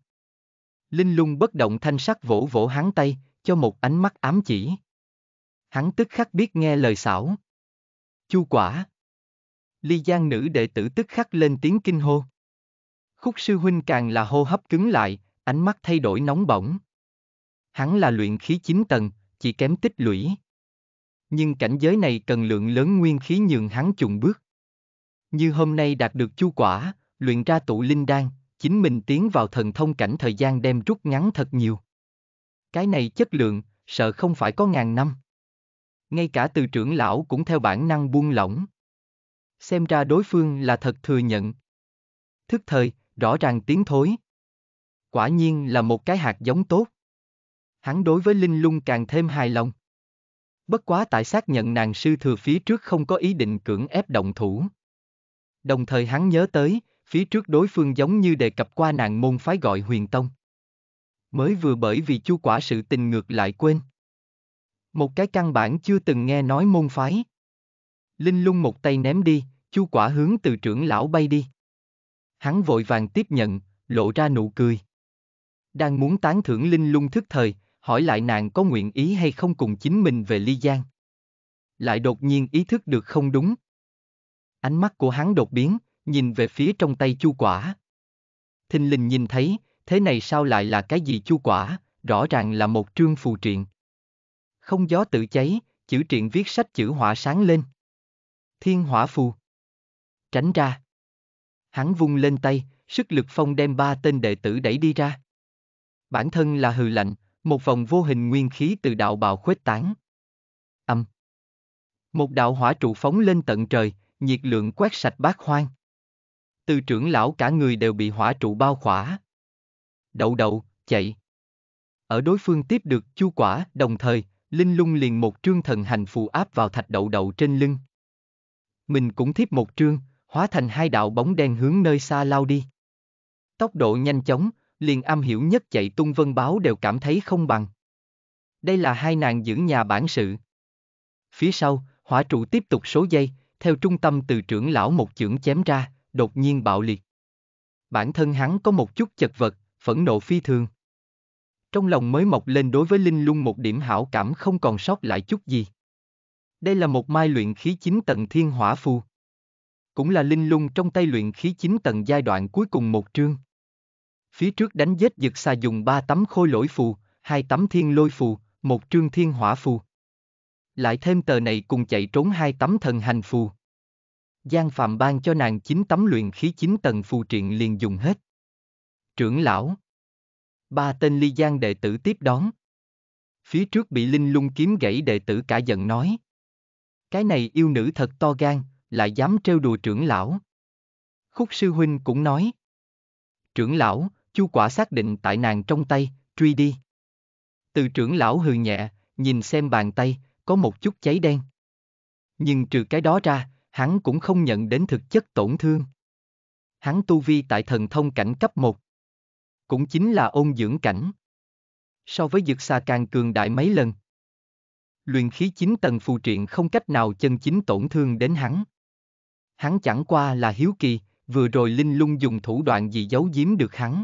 Linh lung bất động thanh sắc vỗ vỗ hắn tay, cho một ánh mắt ám chỉ hắn tức khắc biết nghe lời xảo. Chu quả. Ly Giang nữ đệ tử tức khắc lên tiếng kinh hô. Khúc sư huynh càng là hô hấp cứng lại, ánh mắt thay đổi nóng bỏng. Hắn là luyện khí chín tầng, chỉ kém tích lũy. Nhưng cảnh giới này cần lượng lớn nguyên khí nhường hắn chùng bước. Như hôm nay đạt được chu quả, luyện ra tụ linh đan, chính mình tiến vào thần thông cảnh thời gian đem rút ngắn thật nhiều. Cái này chất lượng, sợ không phải có ngàn năm ngay cả từ trưởng lão cũng theo bản năng buông lỏng. Xem ra đối phương là thật thừa nhận. Thức thời, rõ ràng tiếng thối. Quả nhiên là một cái hạt giống tốt. Hắn đối với Linh Lung càng thêm hài lòng. Bất quá tại xác nhận nàng sư thừa phía trước không có ý định cưỡng ép động thủ. Đồng thời hắn nhớ tới, phía trước đối phương giống như đề cập qua nàng môn phái gọi huyền tông. Mới vừa bởi vì chu quả sự tình ngược lại quên. Một cái căn bản chưa từng nghe nói môn phái. Linh lung một tay ném đi, chu quả hướng từ trưởng lão bay đi. Hắn vội vàng tiếp nhận, lộ ra nụ cười. Đang muốn tán thưởng Linh lung thức thời, hỏi lại nàng có nguyện ý hay không cùng chính mình về ly giang. Lại đột nhiên ý thức được không đúng. Ánh mắt của hắn đột biến, nhìn về phía trong tay chu quả. Thình Linh nhìn thấy, thế này sao lại là cái gì chu quả, rõ ràng là một trương phù triện không gió tự cháy, chữ truyện viết sách chữ hỏa sáng lên. Thiên hỏa phù. Tránh ra. Hắn vung lên tay, sức lực phong đem ba tên đệ tử đẩy đi ra. Bản thân là hừ lạnh, một vòng vô hình nguyên khí từ đạo bào khuếch tán. Âm. Một đạo hỏa trụ phóng lên tận trời, nhiệt lượng quét sạch bát hoang. Từ trưởng lão cả người đều bị hỏa trụ bao khỏa. Đậu đậu, chạy. Ở đối phương tiếp được chu quả, đồng thời, Linh Lung liền một trương thần hành phù áp vào thạch đậu đậu trên lưng. Mình cũng thiếp một trương, hóa thành hai đạo bóng đen hướng nơi xa lao đi. Tốc độ nhanh chóng, liền am hiểu nhất chạy tung vân báo đều cảm thấy không bằng. Đây là hai nàng dưỡng nhà bản sự. Phía sau, hỏa trụ tiếp tục số dây, theo trung tâm từ trưởng lão một chưởng chém ra, đột nhiên bạo liệt. Bản thân hắn có một chút chật vật, phẫn nộ phi thường trong lòng mới mọc lên đối với Linh Lung một điểm hảo cảm không còn sót lại chút gì. Đây là một mai luyện khí chín tầng thiên hỏa phù. Cũng là Linh Lung trong tay luyện khí chín tầng giai đoạn cuối cùng một trương. Phía trước đánh giết dực xà dùng ba tấm khôi lỗi phù, hai tấm thiên lôi phù, một trương thiên hỏa phù. Lại thêm tờ này cùng chạy trốn hai tấm thần hành phù. Giang Phạm ban cho nàng chín tấm luyện khí 9 tầng phù triện liền dùng hết. Trưởng lão Ba tên ly giang đệ tử tiếp đón. Phía trước bị Linh lung kiếm gãy đệ tử cả giận nói. Cái này yêu nữ thật to gan, lại dám trêu đùa trưởng lão. Khúc sư huynh cũng nói. Trưởng lão, chu quả xác định tại nàng trong tay, truy đi. Từ trưởng lão hừ nhẹ, nhìn xem bàn tay, có một chút cháy đen. Nhưng trừ cái đó ra, hắn cũng không nhận đến thực chất tổn thương. Hắn tu vi tại thần thông cảnh cấp 1 cũng chính là ôn dưỡng cảnh. So với dược xà càng cường đại mấy lần. Luyện khí chín tầng phù triện không cách nào chân chính tổn thương đến hắn. Hắn chẳng qua là hiếu kỳ, vừa rồi Linh lung dùng thủ đoạn gì giấu giếm được hắn.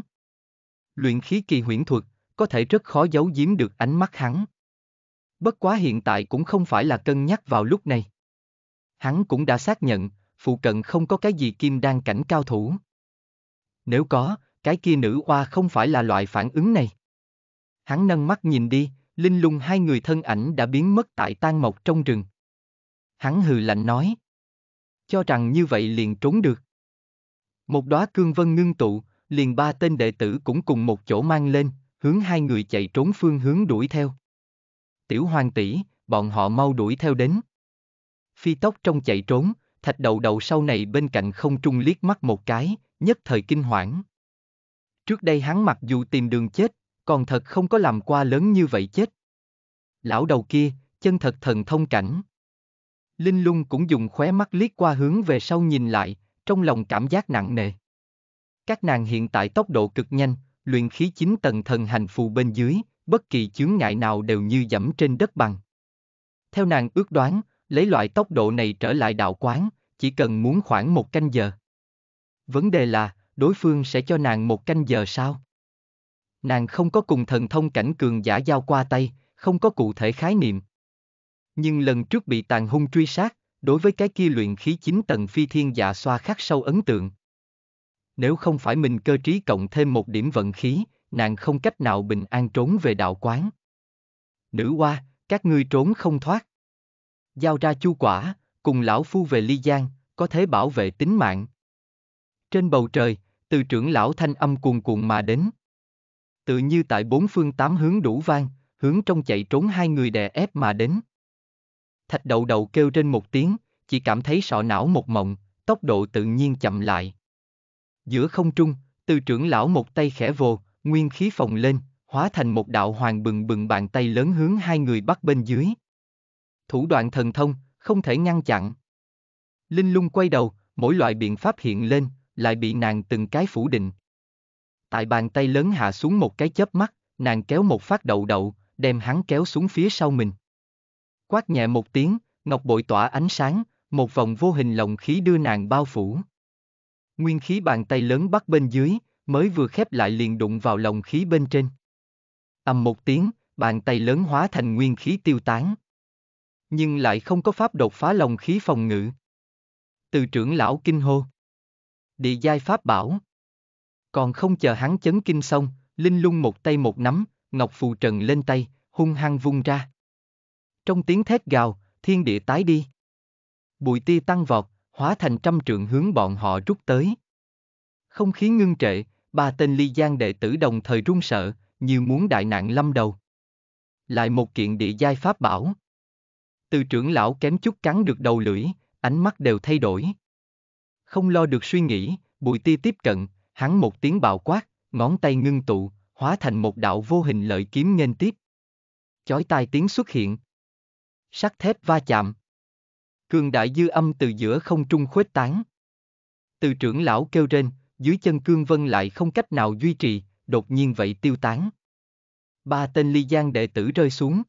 Luyện khí kỳ huyễn thuật, có thể rất khó giấu giếm được ánh mắt hắn. Bất quá hiện tại cũng không phải là cân nhắc vào lúc này. Hắn cũng đã xác nhận, phụ cận không có cái gì kim đan cảnh cao thủ. Nếu có, cái kia nữ oa không phải là loại phản ứng này. Hắn nâng mắt nhìn đi, linh lung hai người thân ảnh đã biến mất tại tan mộc trong rừng. Hắn hừ lạnh nói. Cho rằng như vậy liền trốn được. Một đóa cương vân ngưng tụ, liền ba tên đệ tử cũng cùng một chỗ mang lên, hướng hai người chạy trốn phương hướng đuổi theo. Tiểu hoàng tỷ, bọn họ mau đuổi theo đến. Phi tốc trong chạy trốn, thạch đầu đầu sau này bên cạnh không trung liếc mắt một cái, nhất thời kinh hoảng. Trước đây hắn mặc dù tìm đường chết, còn thật không có làm qua lớn như vậy chết. Lão đầu kia, chân thật thần thông cảnh. Linh lung cũng dùng khóe mắt liếc qua hướng về sau nhìn lại, trong lòng cảm giác nặng nề. Các nàng hiện tại tốc độ cực nhanh, luyện khí chín tầng thần hành phù bên dưới, bất kỳ chướng ngại nào đều như dẫm trên đất bằng. Theo nàng ước đoán, lấy loại tốc độ này trở lại đạo quán, chỉ cần muốn khoảng một canh giờ. Vấn đề là, đối phương sẽ cho nàng một canh giờ sao? Nàng không có cùng thần thông cảnh cường giả giao qua tay, không có cụ thể khái niệm. Nhưng lần trước bị tàn hung truy sát, đối với cái kia luyện khí chín tầng phi thiên giả dạ xoa khắc sâu ấn tượng. Nếu không phải mình cơ trí cộng thêm một điểm vận khí, nàng không cách nào bình an trốn về đạo quán. Nữ hoa, các ngươi trốn không thoát. Giao ra chu quả, cùng lão phu về ly giang, có thể bảo vệ tính mạng. Trên bầu trời, từ trưởng lão thanh âm cuồn cuộn mà đến. Tự như tại bốn phương tám hướng đủ vang, hướng trong chạy trốn hai người đè ép mà đến. Thạch đậu đầu kêu trên một tiếng, chỉ cảm thấy sọ não một mộng, tốc độ tự nhiên chậm lại. Giữa không trung, từ trưởng lão một tay khẽ vồ, nguyên khí phồng lên, hóa thành một đạo hoàng bừng bừng bàn tay lớn hướng hai người bắt bên dưới. Thủ đoạn thần thông, không thể ngăn chặn. Linh lung quay đầu, mỗi loại biện pháp hiện lên, lại bị nàng từng cái phủ định. Tại bàn tay lớn hạ xuống một cái chớp mắt, nàng kéo một phát đậu đậu, đem hắn kéo xuống phía sau mình. Quát nhẹ một tiếng, ngọc bội tỏa ánh sáng, một vòng vô hình lồng khí đưa nàng bao phủ. Nguyên khí bàn tay lớn bắt bên dưới, mới vừa khép lại liền đụng vào lồng khí bên trên. ầm một tiếng, bàn tay lớn hóa thành nguyên khí tiêu tán. Nhưng lại không có pháp đột phá lồng khí phòng ngự. Từ trưởng lão kinh hô địa giai pháp bảo. Còn không chờ hắn chấn kinh xong, Linh lung một tay một nắm, ngọc phù trần lên tay, hung hăng vung ra. Trong tiếng thét gào, thiên địa tái đi. Bụi tia tăng vọt, hóa thành trăm trượng hướng bọn họ rút tới. Không khí ngưng trệ, ba tên ly giang đệ tử đồng thời run sợ, như muốn đại nạn lâm đầu. Lại một kiện địa giai pháp bảo. Từ trưởng lão kém chút cắn được đầu lưỡi, ánh mắt đều thay đổi. Không lo được suy nghĩ, bụi tia tiếp cận, hắn một tiếng bạo quát, ngón tay ngưng tụ, hóa thành một đạo vô hình lợi kiếm nghênh tiếp. Chói tai tiếng xuất hiện. Sắt thép va chạm. Cường đại dư âm từ giữa không trung khuếch tán. Từ trưởng lão kêu trên, dưới chân cương vân lại không cách nào duy trì, đột nhiên vậy tiêu tán. Ba tên ly giang đệ tử rơi xuống.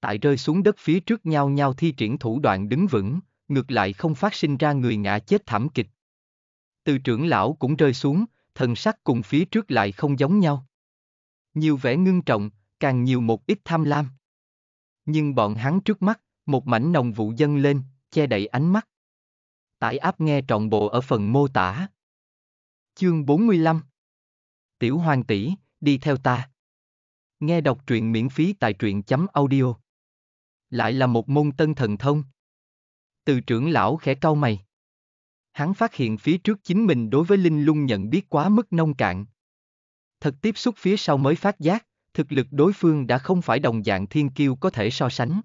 Tại rơi xuống đất phía trước nhau nhau thi triển thủ đoạn đứng vững, ngược lại không phát sinh ra người ngã chết thảm kịch. Từ trưởng lão cũng rơi xuống, thần sắc cùng phía trước lại không giống nhau. Nhiều vẻ ngưng trọng, càng nhiều một ít tham lam. Nhưng bọn hắn trước mắt, một mảnh nồng vụ dâng lên, che đậy ánh mắt. Tải áp nghe trọn bộ ở phần mô tả. Chương 45 Tiểu Hoàng tỷ, đi theo ta. Nghe đọc truyện miễn phí tại truyện chấm audio. Lại là một môn tân thần thông từ trưởng lão khẽ cau mày. Hắn phát hiện phía trước chính mình đối với Linh Lung nhận biết quá mức nông cạn. Thật tiếp xúc phía sau mới phát giác, thực lực đối phương đã không phải đồng dạng thiên kiêu có thể so sánh.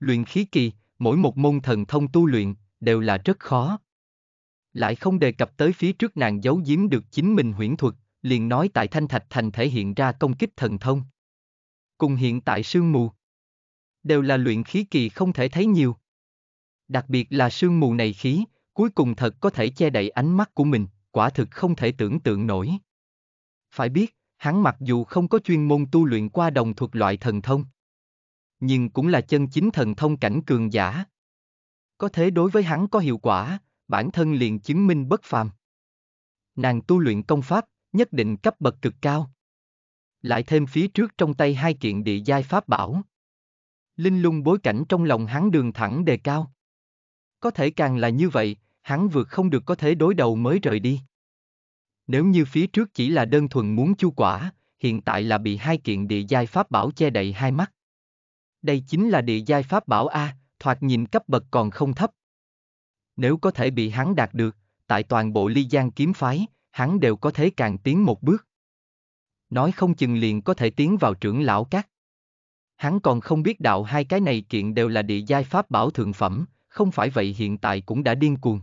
Luyện khí kỳ, mỗi một môn thần thông tu luyện, đều là rất khó. Lại không đề cập tới phía trước nàng giấu giếm được chính mình huyễn thuật, liền nói tại Thanh Thạch Thành thể hiện ra công kích thần thông. Cùng hiện tại sương mù. Đều là luyện khí kỳ không thể thấy nhiều đặc biệt là sương mù này khí, cuối cùng thật có thể che đậy ánh mắt của mình, quả thực không thể tưởng tượng nổi. Phải biết, hắn mặc dù không có chuyên môn tu luyện qua đồng thuộc loại thần thông, nhưng cũng là chân chính thần thông cảnh cường giả. Có thế đối với hắn có hiệu quả, bản thân liền chứng minh bất phàm. Nàng tu luyện công pháp, nhất định cấp bậc cực cao. Lại thêm phía trước trong tay hai kiện địa giai pháp bảo. Linh lung bối cảnh trong lòng hắn đường thẳng đề cao có thể càng là như vậy, hắn vượt không được có thế đối đầu mới rời đi. Nếu như phía trước chỉ là đơn thuần muốn chu quả, hiện tại là bị hai kiện địa giai pháp bảo che đậy hai mắt. Đây chính là địa giai pháp bảo A, thoạt nhìn cấp bậc còn không thấp. Nếu có thể bị hắn đạt được, tại toàn bộ ly giang kiếm phái, hắn đều có thể càng tiến một bước. Nói không chừng liền có thể tiến vào trưởng lão các. Hắn còn không biết đạo hai cái này kiện đều là địa giai pháp bảo thượng phẩm, không phải vậy hiện tại cũng đã điên cuồng.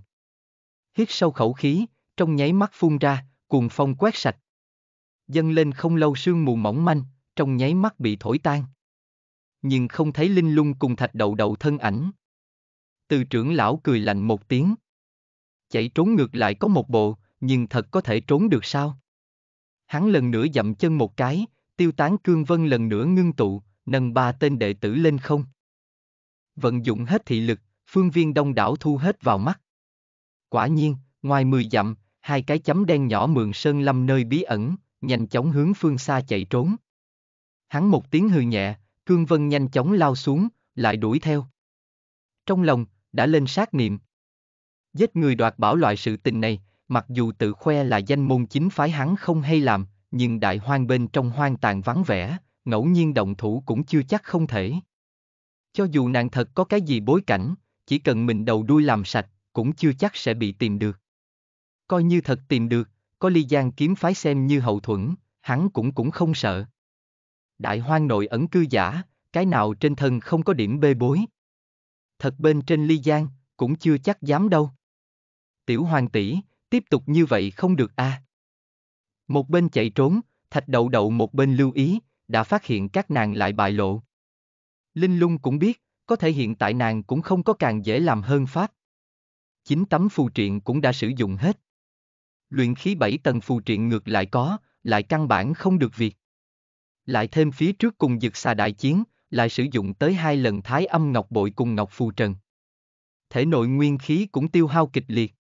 Hít sâu khẩu khí, trong nháy mắt phun ra, cuồng phong quét sạch. Dâng lên không lâu sương mù mỏng manh, trong nháy mắt bị thổi tan. Nhưng không thấy linh lung cùng thạch đậu đậu thân ảnh. Từ trưởng lão cười lạnh một tiếng. Chạy trốn ngược lại có một bộ, nhưng thật có thể trốn được sao? Hắn lần nữa dậm chân một cái, tiêu tán cương vân lần nữa ngưng tụ, nâng ba tên đệ tử lên không. Vận dụng hết thị lực, phương viên đông đảo thu hết vào mắt. Quả nhiên, ngoài mười dặm, hai cái chấm đen nhỏ mượn sơn lâm nơi bí ẩn, nhanh chóng hướng phương xa chạy trốn. Hắn một tiếng hừ nhẹ, cương vân nhanh chóng lao xuống, lại đuổi theo. Trong lòng, đã lên sát niệm. Giết người đoạt bảo loại sự tình này, mặc dù tự khoe là danh môn chính phái hắn không hay làm, nhưng đại hoang bên trong hoang tàn vắng vẻ, ngẫu nhiên động thủ cũng chưa chắc không thể. Cho dù nàng thật có cái gì bối cảnh, chỉ cần mình đầu đuôi làm sạch, cũng chưa chắc sẽ bị tìm được. Coi như thật tìm được, có ly giang kiếm phái xem như hậu thuẫn, hắn cũng cũng không sợ. Đại hoang nội ẩn cư giả, cái nào trên thân không có điểm bê bối. Thật bên trên ly giang, cũng chưa chắc dám đâu. Tiểu hoàng tỷ, tiếp tục như vậy không được a. À. Một bên chạy trốn, thạch đậu đậu một bên lưu ý, đã phát hiện các nàng lại bại lộ. Linh lung cũng biết, có thể hiện tại nàng cũng không có càng dễ làm hơn Pháp. Chính tấm phù triện cũng đã sử dụng hết. Luyện khí bảy tầng phù triện ngược lại có, lại căn bản không được việc. Lại thêm phía trước cùng dực xà đại chiến, lại sử dụng tới hai lần thái âm ngọc bội cùng ngọc phù trần. Thể nội nguyên khí cũng tiêu hao kịch liệt.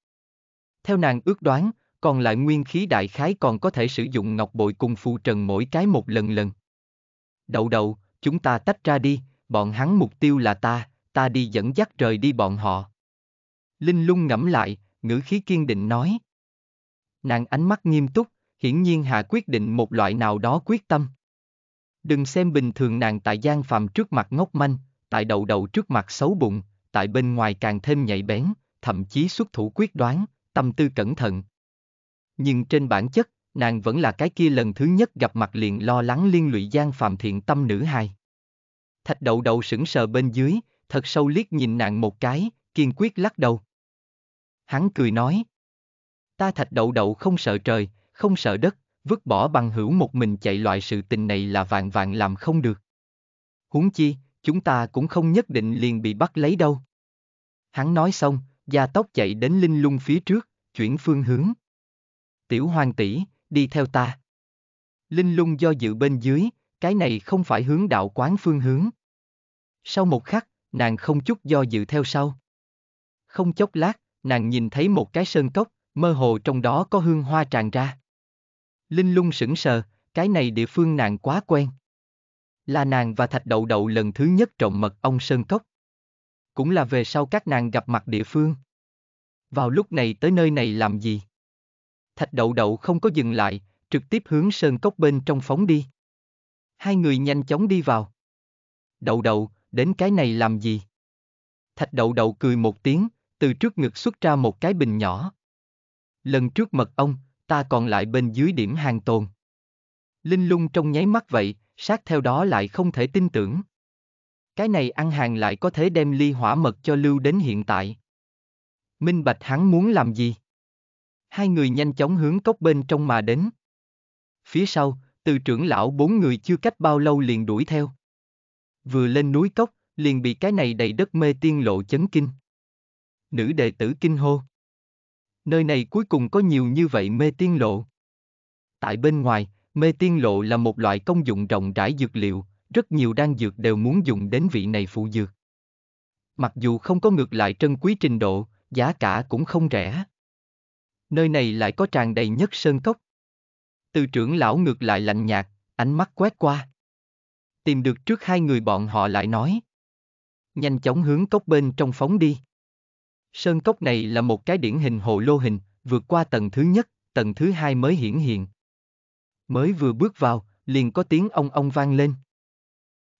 Theo nàng ước đoán, còn lại nguyên khí đại khái còn có thể sử dụng ngọc bội cùng phù trần mỗi cái một lần lần. Đậu đậu, chúng ta tách ra đi, bọn hắn mục tiêu là ta, ta đi dẫn dắt trời đi bọn họ. Linh lung ngẫm lại, ngữ khí kiên định nói. Nàng ánh mắt nghiêm túc, hiển nhiên hạ quyết định một loại nào đó quyết tâm. Đừng xem bình thường nàng tại gian phàm trước mặt ngốc manh, tại đầu đầu trước mặt xấu bụng, tại bên ngoài càng thêm nhạy bén, thậm chí xuất thủ quyết đoán, tâm tư cẩn thận. Nhưng trên bản chất, nàng vẫn là cái kia lần thứ nhất gặp mặt liền lo lắng liên lụy gian phàm thiện tâm nữ hài. Thạch đậu đậu sững sờ bên dưới, thật sâu liếc nhìn nàng một cái, kiên quyết lắc đầu. Hắn cười nói. Ta thạch đậu đậu không sợ trời, không sợ đất, vứt bỏ bằng hữu một mình chạy loại sự tình này là vạn vạn làm không được. Huống chi, chúng ta cũng không nhất định liền bị bắt lấy đâu. Hắn nói xong, gia tốc chạy đến linh lung phía trước, chuyển phương hướng. Tiểu hoàng tỷ, đi theo ta. Linh lung do dự bên dưới, cái này không phải hướng đạo quán phương hướng. Sau một khắc, nàng không chút do dự theo sau. Không chốc lát, nàng nhìn thấy một cái sơn cốc, mơ hồ trong đó có hương hoa tràn ra. Linh lung sững sờ, cái này địa phương nàng quá quen. Là nàng và thạch đậu đậu lần thứ nhất trộm mật ong sơn cốc. Cũng là về sau các nàng gặp mặt địa phương. Vào lúc này tới nơi này làm gì? Thạch đậu đậu không có dừng lại, trực tiếp hướng sơn cốc bên trong phóng đi hai người nhanh chóng đi vào. Đậu đậu, đến cái này làm gì? Thạch đậu đậu cười một tiếng, từ trước ngực xuất ra một cái bình nhỏ. Lần trước mật ong, ta còn lại bên dưới điểm hàng tồn. Linh lung trong nháy mắt vậy, sát theo đó lại không thể tin tưởng. Cái này ăn hàng lại có thể đem ly hỏa mật cho lưu đến hiện tại. Minh Bạch hắn muốn làm gì? Hai người nhanh chóng hướng cốc bên trong mà đến. Phía sau, từ trưởng lão bốn người chưa cách bao lâu liền đuổi theo. Vừa lên núi cốc, liền bị cái này đầy đất mê tiên lộ chấn kinh. Nữ đệ tử kinh hô. Nơi này cuối cùng có nhiều như vậy mê tiên lộ. Tại bên ngoài, mê tiên lộ là một loại công dụng rộng rãi dược liệu, rất nhiều đan dược đều muốn dùng đến vị này phụ dược. Mặc dù không có ngược lại trân quý trình độ, giá cả cũng không rẻ. Nơi này lại có tràn đầy nhất sơn cốc. Từ trưởng lão ngược lại lạnh nhạt, ánh mắt quét qua. Tìm được trước hai người bọn họ lại nói. Nhanh chóng hướng cốc bên trong phóng đi. Sơn cốc này là một cái điển hình hồ lô hình, vượt qua tầng thứ nhất, tầng thứ hai mới hiển hiện. Mới vừa bước vào, liền có tiếng ong ong vang lên.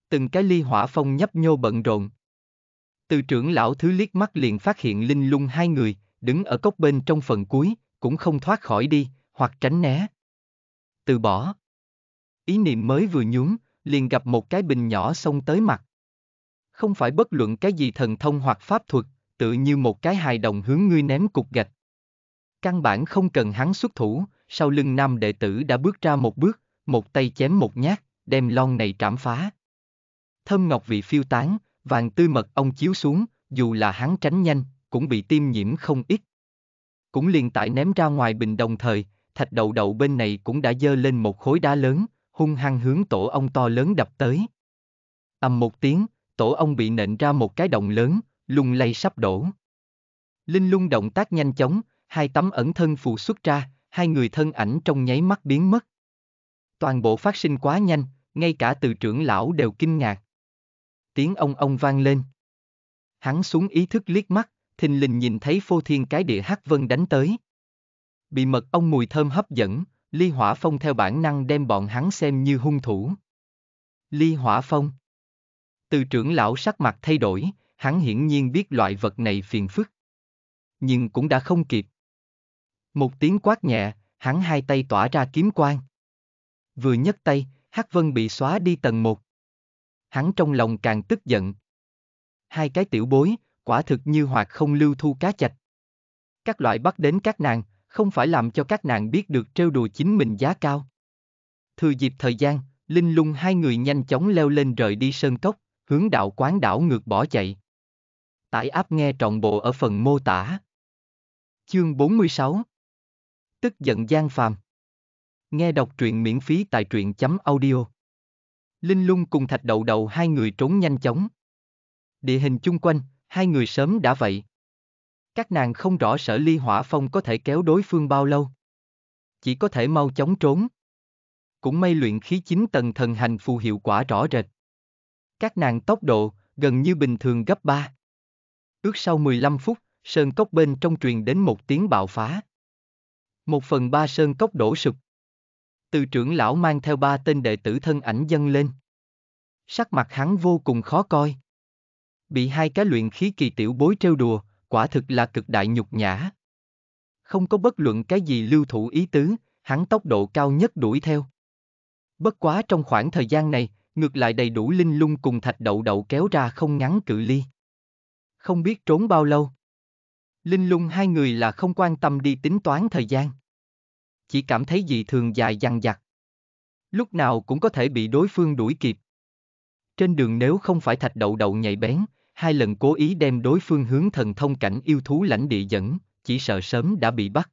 Từng cái ly hỏa phong nhấp nhô bận rộn. Từ trưởng lão thứ liếc mắt liền phát hiện linh lung hai người, đứng ở cốc bên trong phần cuối, cũng không thoát khỏi đi, hoặc tránh né, từ bỏ. Ý niệm mới vừa nhún, liền gặp một cái bình nhỏ xông tới mặt. Không phải bất luận cái gì thần thông hoặc pháp thuật, tự như một cái hài đồng hướng ngươi ném cục gạch. Căn bản không cần hắn xuất thủ, sau lưng nam đệ tử đã bước ra một bước, một tay chém một nhát, đem lon này trảm phá. Thơm ngọc vị phiêu tán, vàng tươi mật ông chiếu xuống, dù là hắn tránh nhanh, cũng bị tiêm nhiễm không ít. Cũng liền tại ném ra ngoài bình đồng thời, thạch đầu đầu bên này cũng đã dơ lên một khối đá lớn, hung hăng hướng tổ ông to lớn đập tới. ầm một tiếng, tổ ông bị nện ra một cái động lớn, lung lay sắp đổ. Linh lung động tác nhanh chóng, hai tấm ẩn thân phù xuất ra, hai người thân ảnh trong nháy mắt biến mất. Toàn bộ phát sinh quá nhanh, ngay cả từ trưởng lão đều kinh ngạc. Tiếng ông ông vang lên. Hắn xuống ý thức liếc mắt, thình lình nhìn thấy phô thiên cái địa hắc vân đánh tới bị mật ong mùi thơm hấp dẫn, Ly Hỏa Phong theo bản năng đem bọn hắn xem như hung thủ. Ly Hỏa Phong Từ trưởng lão sắc mặt thay đổi, hắn hiển nhiên biết loại vật này phiền phức. Nhưng cũng đã không kịp. Một tiếng quát nhẹ, hắn hai tay tỏa ra kiếm quang. Vừa nhấc tay, Hắc Vân bị xóa đi tầng một. Hắn trong lòng càng tức giận. Hai cái tiểu bối, quả thực như hoạt không lưu thu cá chạch. Các loại bắt đến các nàng, không phải làm cho các nàng biết được trêu đùa chính mình giá cao. Thừa dịp thời gian, Linh Lung hai người nhanh chóng leo lên rời đi sơn cốc, hướng đạo quán đảo ngược bỏ chạy. Tải áp nghe trọn bộ ở phần mô tả. Chương 46 Tức giận gian phàm Nghe đọc truyện miễn phí tại truyện chấm audio. Linh Lung cùng Thạch Đậu đầu hai người trốn nhanh chóng. Địa hình chung quanh, hai người sớm đã vậy. Các nàng không rõ sở ly hỏa phong có thể kéo đối phương bao lâu. Chỉ có thể mau chóng trốn. Cũng may luyện khí chín tầng thần hành phù hiệu quả rõ rệt. Các nàng tốc độ, gần như bình thường gấp 3. Ước sau 15 phút, sơn cốc bên trong truyền đến một tiếng bạo phá. Một phần ba sơn cốc đổ sụp. Từ trưởng lão mang theo ba tên đệ tử thân ảnh dâng lên. Sắc mặt hắn vô cùng khó coi. Bị hai cái luyện khí kỳ tiểu bối trêu đùa, quả thực là cực đại nhục nhã. Không có bất luận cái gì lưu thủ ý tứ, hắn tốc độ cao nhất đuổi theo. Bất quá trong khoảng thời gian này, ngược lại đầy đủ linh lung cùng thạch đậu đậu kéo ra không ngắn cự ly. Không biết trốn bao lâu. Linh lung hai người là không quan tâm đi tính toán thời gian. Chỉ cảm thấy dị thường dài dằng dặc. Lúc nào cũng có thể bị đối phương đuổi kịp. Trên đường nếu không phải thạch đậu đậu nhảy bén, hai lần cố ý đem đối phương hướng thần thông cảnh yêu thú lãnh địa dẫn, chỉ sợ sớm đã bị bắt.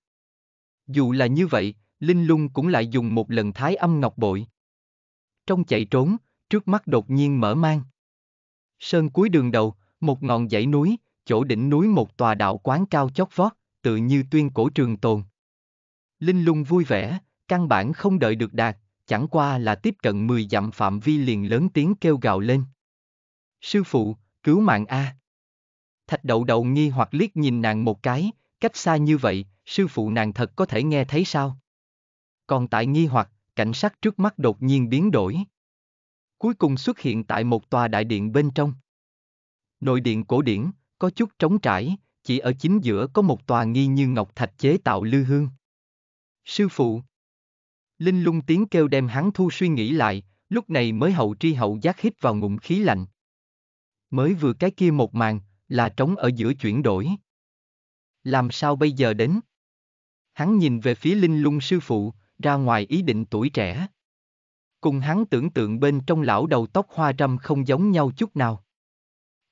Dù là như vậy, Linh Lung cũng lại dùng một lần thái âm ngọc bội. Trong chạy trốn, trước mắt đột nhiên mở mang. Sơn cuối đường đầu, một ngọn dãy núi, chỗ đỉnh núi một tòa đạo quán cao chót vót, tự như tuyên cổ trường tồn. Linh Lung vui vẻ, căn bản không đợi được đạt, chẳng qua là tiếp cận 10 dặm phạm vi liền lớn tiếng kêu gào lên. Sư phụ, cứu mạng a. Thạch đậu đậu nghi hoặc liếc nhìn nàng một cái, cách xa như vậy, sư phụ nàng thật có thể nghe thấy sao? Còn tại nghi hoặc, cảnh sắc trước mắt đột nhiên biến đổi. Cuối cùng xuất hiện tại một tòa đại điện bên trong. Nội điện cổ điển, có chút trống trải, chỉ ở chính giữa có một tòa nghi như ngọc thạch chế tạo lư hương. Sư phụ Linh lung tiếng kêu đem hắn thu suy nghĩ lại, lúc này mới hậu tri hậu giác hít vào ngụm khí lạnh. Mới vừa cái kia một màn, là trống ở giữa chuyển đổi. Làm sao bây giờ đến? Hắn nhìn về phía linh lung sư phụ, ra ngoài ý định tuổi trẻ. Cùng hắn tưởng tượng bên trong lão đầu tóc hoa râm không giống nhau chút nào.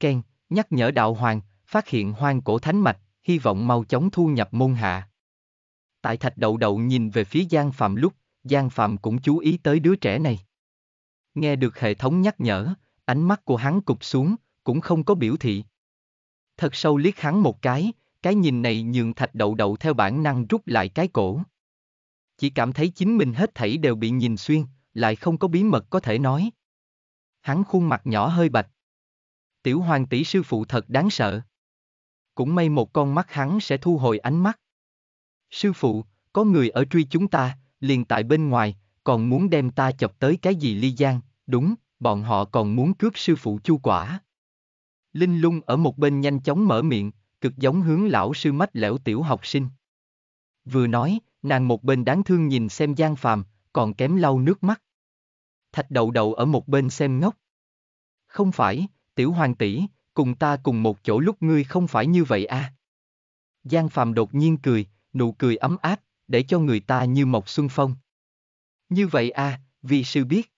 Ken, nhắc nhở đạo hoàng, phát hiện hoang cổ thánh mạch, hy vọng mau chóng thu nhập môn hạ. Tại thạch đậu đậu nhìn về phía Giang Phạm lúc, Giang Phạm cũng chú ý tới đứa trẻ này. Nghe được hệ thống nhắc nhở, ánh mắt của hắn cụp xuống, cũng không có biểu thị. Thật sâu liếc hắn một cái, cái nhìn này nhường thạch đậu đậu theo bản năng rút lại cái cổ. Chỉ cảm thấy chính mình hết thảy đều bị nhìn xuyên, lại không có bí mật có thể nói. Hắn khuôn mặt nhỏ hơi bạch. Tiểu hoàng tỷ sư phụ thật đáng sợ. Cũng may một con mắt hắn sẽ thu hồi ánh mắt. Sư phụ, có người ở truy chúng ta, liền tại bên ngoài, còn muốn đem ta chọc tới cái gì ly giang, đúng, bọn họ còn muốn cướp sư phụ chu quả. Linh lung ở một bên nhanh chóng mở miệng, cực giống hướng lão sư mách lẻo tiểu học sinh. Vừa nói, nàng một bên đáng thương nhìn xem gian phàm, còn kém lau nước mắt. Thạch Đầu Đầu ở một bên xem ngốc. Không phải, tiểu hoàng tỷ, cùng ta cùng một chỗ lúc ngươi không phải như vậy à. Giang phàm đột nhiên cười, nụ cười ấm áp, để cho người ta như mộc xuân phong. Như vậy à, vì sư biết.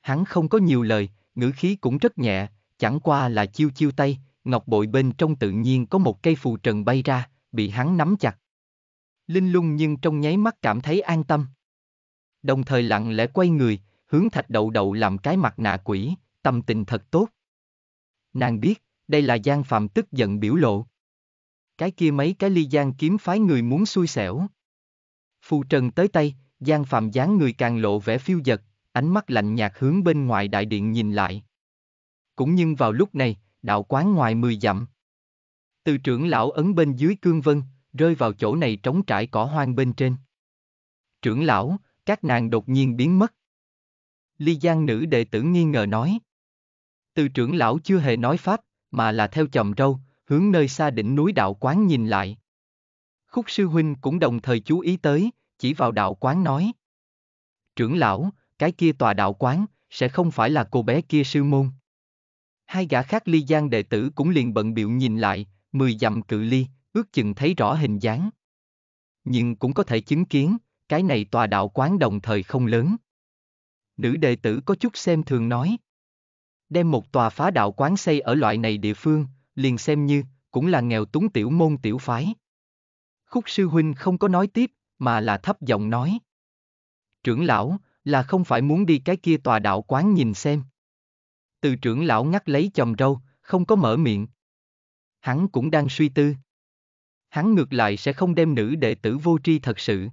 Hắn không có nhiều lời, ngữ khí cũng rất nhẹ, Chẳng qua là chiêu chiêu tay, ngọc bội bên trong tự nhiên có một cây phù trần bay ra, bị hắn nắm chặt. Linh lung nhưng trong nháy mắt cảm thấy an tâm. Đồng thời lặng lẽ quay người, hướng thạch đậu đậu làm cái mặt nạ quỷ, tâm tình thật tốt. Nàng biết, đây là gian phạm tức giận biểu lộ. Cái kia mấy cái ly gian kiếm phái người muốn xui xẻo. Phù trần tới tay, gian phạm dáng người càng lộ vẻ phiêu giật, ánh mắt lạnh nhạt hướng bên ngoài đại điện nhìn lại. Cũng nhưng vào lúc này, đạo quán ngoài 10 dặm. Từ trưởng lão ấn bên dưới cương vân, rơi vào chỗ này trống trải cỏ hoang bên trên. Trưởng lão, các nàng đột nhiên biến mất. Ly Giang nữ đệ tử nghi ngờ nói. Từ trưởng lão chưa hề nói pháp, mà là theo chồng râu, hướng nơi xa đỉnh núi đạo quán nhìn lại. Khúc sư huynh cũng đồng thời chú ý tới, chỉ vào đạo quán nói. Trưởng lão, cái kia tòa đạo quán, sẽ không phải là cô bé kia sư môn hai gã khác ly giang đệ tử cũng liền bận biểu nhìn lại, mười dặm cự ly, ước chừng thấy rõ hình dáng. Nhưng cũng có thể chứng kiến, cái này tòa đạo quán đồng thời không lớn. Nữ đệ tử có chút xem thường nói. Đem một tòa phá đạo quán xây ở loại này địa phương, liền xem như, cũng là nghèo túng tiểu môn tiểu phái. Khúc sư huynh không có nói tiếp, mà là thấp giọng nói. Trưởng lão, là không phải muốn đi cái kia tòa đạo quán nhìn xem. Từ trưởng lão ngắt lấy chòm râu, không có mở miệng. Hắn cũng đang suy tư. Hắn ngược lại sẽ không đem nữ đệ tử vô tri thật sự.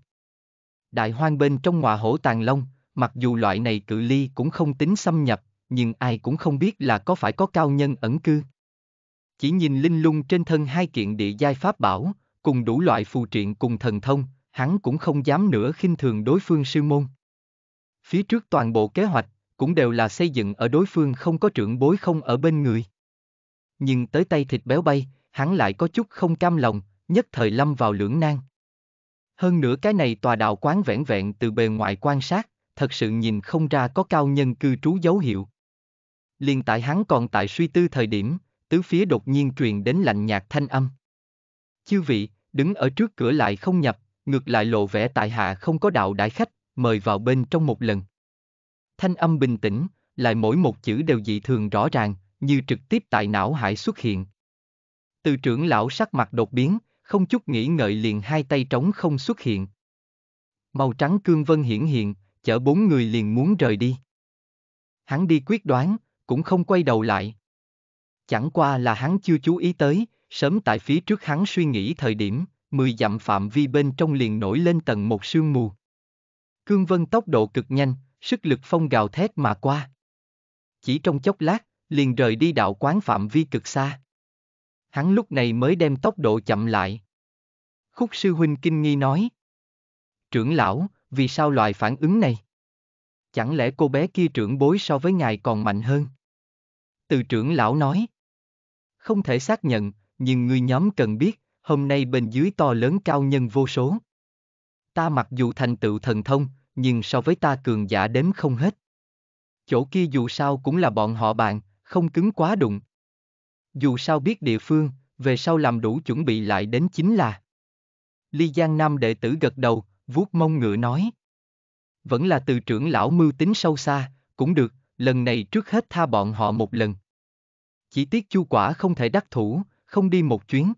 Đại hoang bên trong ngọa hổ tàn long, mặc dù loại này cự ly cũng không tính xâm nhập, nhưng ai cũng không biết là có phải có cao nhân ẩn cư. Chỉ nhìn linh lung trên thân hai kiện địa giai pháp bảo, cùng đủ loại phù triện cùng thần thông, hắn cũng không dám nữa khinh thường đối phương sư môn. Phía trước toàn bộ kế hoạch, cũng đều là xây dựng ở đối phương không có trưởng bối không ở bên người. Nhưng tới tay thịt béo bay, hắn lại có chút không cam lòng, nhất thời lâm vào lưỡng nan. Hơn nữa cái này tòa đạo quán vẻn vẹn từ bề ngoài quan sát, thật sự nhìn không ra có cao nhân cư trú dấu hiệu. Liên tại hắn còn tại suy tư thời điểm, tứ phía đột nhiên truyền đến lạnh nhạt thanh âm. Chư vị, đứng ở trước cửa lại không nhập, ngược lại lộ vẻ tại hạ không có đạo đại khách, mời vào bên trong một lần thanh âm bình tĩnh, lại mỗi một chữ đều dị thường rõ ràng, như trực tiếp tại não hải xuất hiện. Từ trưởng lão sắc mặt đột biến, không chút nghĩ ngợi liền hai tay trống không xuất hiện. Màu trắng cương vân hiển hiện, chở bốn người liền muốn rời đi. Hắn đi quyết đoán, cũng không quay đầu lại. Chẳng qua là hắn chưa chú ý tới, sớm tại phía trước hắn suy nghĩ thời điểm, mười dặm phạm vi bên trong liền nổi lên tầng một sương mù. Cương vân tốc độ cực nhanh, sức lực phong gào thét mà qua. Chỉ trong chốc lát, liền rời đi đạo quán phạm vi cực xa. Hắn lúc này mới đem tốc độ chậm lại. Khúc sư huynh kinh nghi nói. Trưởng lão, vì sao loại phản ứng này? Chẳng lẽ cô bé kia trưởng bối so với ngài còn mạnh hơn? Từ trưởng lão nói. Không thể xác nhận, nhưng người nhóm cần biết, hôm nay bên dưới to lớn cao nhân vô số. Ta mặc dù thành tựu thần thông, nhưng so với ta cường giả đếm không hết. Chỗ kia dù sao cũng là bọn họ bạn, không cứng quá đụng. Dù sao biết địa phương, về sau làm đủ chuẩn bị lại đến chính là. Ly Giang Nam đệ tử gật đầu, vuốt mông ngựa nói. Vẫn là từ trưởng lão mưu tính sâu xa, cũng được, lần này trước hết tha bọn họ một lần. Chỉ tiếc chu quả không thể đắc thủ, không đi một chuyến.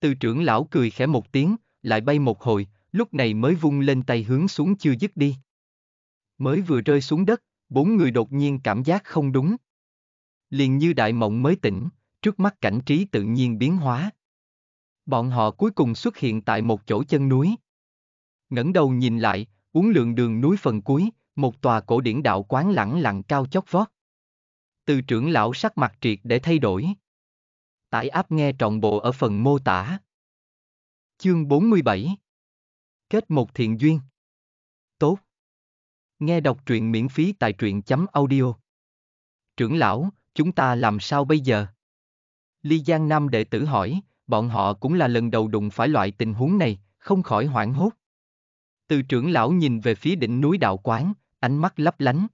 Từ trưởng lão cười khẽ một tiếng, lại bay một hồi, lúc này mới vung lên tay hướng xuống chưa dứt đi. Mới vừa rơi xuống đất, bốn người đột nhiên cảm giác không đúng. Liền như đại mộng mới tỉnh, trước mắt cảnh trí tự nhiên biến hóa. Bọn họ cuối cùng xuất hiện tại một chỗ chân núi. ngẩng đầu nhìn lại, uốn lượng đường núi phần cuối, một tòa cổ điển đạo quán lẳng lặng cao chót vót. Từ trưởng lão sắc mặt triệt để thay đổi. Tải áp nghe trọn bộ ở phần mô tả. Chương 47 Kết một thiện duyên. Tốt. Nghe đọc truyện miễn phí tại truyện chấm audio. Trưởng lão, chúng ta làm sao bây giờ? Ly Giang Nam đệ tử hỏi, bọn họ cũng là lần đầu đụng phải loại tình huống này, không khỏi hoảng hốt. Từ trưởng lão nhìn về phía đỉnh núi đạo quán, ánh mắt lấp lánh.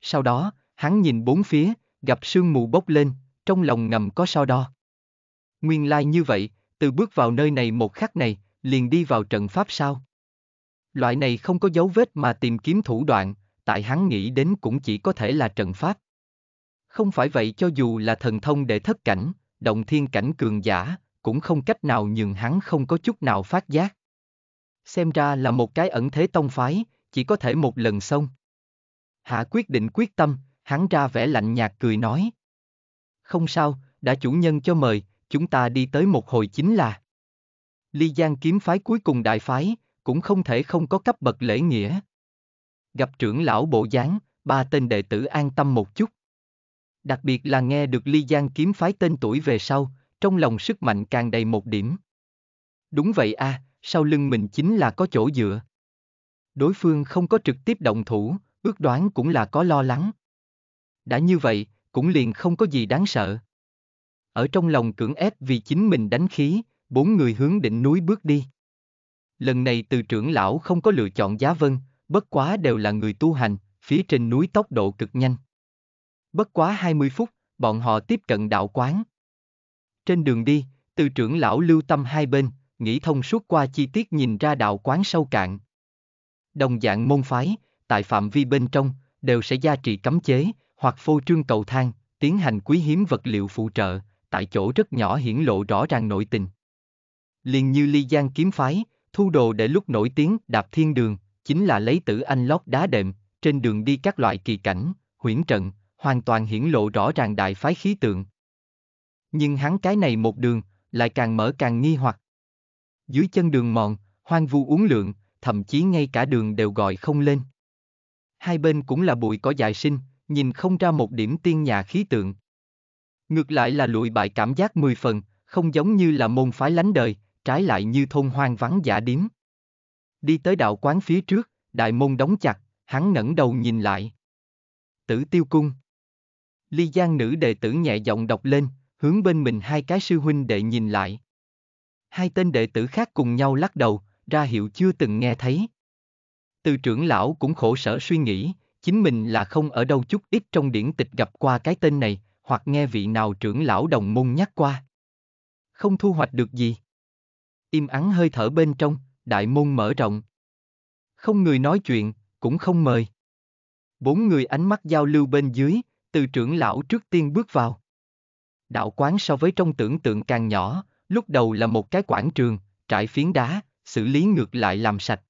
Sau đó, hắn nhìn bốn phía, gặp sương mù bốc lên, trong lòng ngầm có so đo. Nguyên lai like như vậy, từ bước vào nơi này một khắc này, liền đi vào trận pháp sao? Loại này không có dấu vết mà tìm kiếm thủ đoạn, tại hắn nghĩ đến cũng chỉ có thể là trận pháp. Không phải vậy cho dù là thần thông để thất cảnh, động thiên cảnh cường giả, cũng không cách nào nhường hắn không có chút nào phát giác. Xem ra là một cái ẩn thế tông phái, chỉ có thể một lần xong. Hạ quyết định quyết tâm, hắn ra vẻ lạnh nhạt cười nói. Không sao, đã chủ nhân cho mời, chúng ta đi tới một hồi chính là. Ly Giang kiếm phái cuối cùng đại phái, cũng không thể không có cấp bậc lễ nghĩa. Gặp trưởng lão bộ dáng, ba tên đệ tử an tâm một chút. Đặc biệt là nghe được Ly Giang kiếm phái tên tuổi về sau, trong lòng sức mạnh càng đầy một điểm. Đúng vậy a, à, sau lưng mình chính là có chỗ dựa. Đối phương không có trực tiếp động thủ, ước đoán cũng là có lo lắng. Đã như vậy, cũng liền không có gì đáng sợ. Ở trong lòng cưỡng ép vì chính mình đánh khí, bốn người hướng đỉnh núi bước đi. Lần này từ trưởng lão không có lựa chọn giá vân, bất quá đều là người tu hành, phía trên núi tốc độ cực nhanh. Bất quá 20 phút, bọn họ tiếp cận đạo quán. Trên đường đi, từ trưởng lão lưu tâm hai bên, nghĩ thông suốt qua chi tiết nhìn ra đạo quán sâu cạn. Đồng dạng môn phái, tại phạm vi bên trong, đều sẽ gia trị cấm chế, hoặc phô trương cầu thang, tiến hành quý hiếm vật liệu phụ trợ, tại chỗ rất nhỏ hiển lộ rõ ràng nội tình liền như ly giang kiếm phái, thu đồ để lúc nổi tiếng đạp thiên đường, chính là lấy tử anh lót đá đệm, trên đường đi các loại kỳ cảnh, huyễn trận, hoàn toàn hiển lộ rõ ràng đại phái khí tượng. Nhưng hắn cái này một đường, lại càng mở càng nghi hoặc. Dưới chân đường mòn, hoang vu uốn lượn, thậm chí ngay cả đường đều gọi không lên. Hai bên cũng là bụi có dài sinh, nhìn không ra một điểm tiên nhà khí tượng. Ngược lại là lụi bại cảm giác mười phần, không giống như là môn phái lánh đời, trái lại như thôn hoang vắng giả điếm. Đi tới đạo quán phía trước, đại môn đóng chặt, hắn ngẩng đầu nhìn lại. Tử tiêu cung. Ly Giang nữ đệ tử nhẹ giọng đọc lên, hướng bên mình hai cái sư huynh đệ nhìn lại. Hai tên đệ tử khác cùng nhau lắc đầu, ra hiệu chưa từng nghe thấy. Từ trưởng lão cũng khổ sở suy nghĩ, chính mình là không ở đâu chút ít trong điển tịch gặp qua cái tên này, hoặc nghe vị nào trưởng lão đồng môn nhắc qua. Không thu hoạch được gì im ắng hơi thở bên trong, đại môn mở rộng. Không người nói chuyện, cũng không mời. Bốn người ánh mắt giao lưu bên dưới, từ trưởng lão trước tiên bước vào. Đạo quán so với trong tưởng tượng càng nhỏ, lúc đầu là một cái quảng trường, trải phiến đá, xử lý ngược lại làm sạch.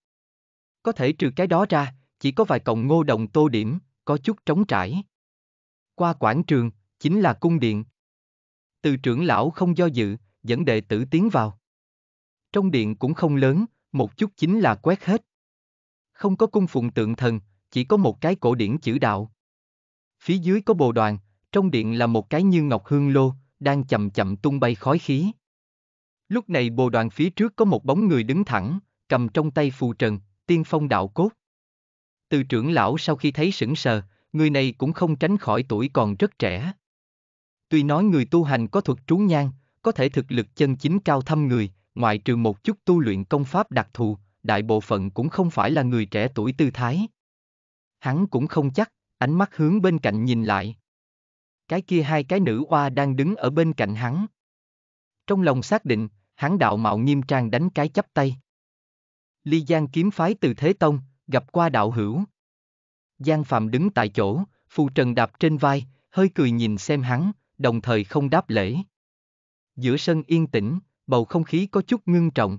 Có thể trừ cái đó ra, chỉ có vài cọng ngô đồng tô điểm, có chút trống trải. Qua quảng trường, chính là cung điện. Từ trưởng lão không do dự, dẫn đệ tử tiến vào. Trong điện cũng không lớn, một chút chính là quét hết. Không có cung phụng tượng thần, chỉ có một cái cổ điển chữ đạo. Phía dưới có bồ đoàn, trong điện là một cái như ngọc hương lô, đang chậm chậm tung bay khói khí. Lúc này bồ đoàn phía trước có một bóng người đứng thẳng, cầm trong tay phù trần, tiên phong đạo cốt. Từ trưởng lão sau khi thấy sững sờ, người này cũng không tránh khỏi tuổi còn rất trẻ. Tuy nói người tu hành có thuật trú nhang, có thể thực lực chân chính cao thâm người, ngoại trừ một chút tu luyện công pháp đặc thù, đại bộ phận cũng không phải là người trẻ tuổi tư thái. Hắn cũng không chắc, ánh mắt hướng bên cạnh nhìn lại. Cái kia hai cái nữ oa đang đứng ở bên cạnh hắn. Trong lòng xác định, hắn đạo mạo nghiêm trang đánh cái chắp tay. Ly Giang kiếm phái từ Thế Tông, gặp qua đạo hữu. Giang Phạm đứng tại chỗ, phù trần đạp trên vai, hơi cười nhìn xem hắn, đồng thời không đáp lễ. Giữa sân yên tĩnh, bầu không khí có chút ngưng trọng.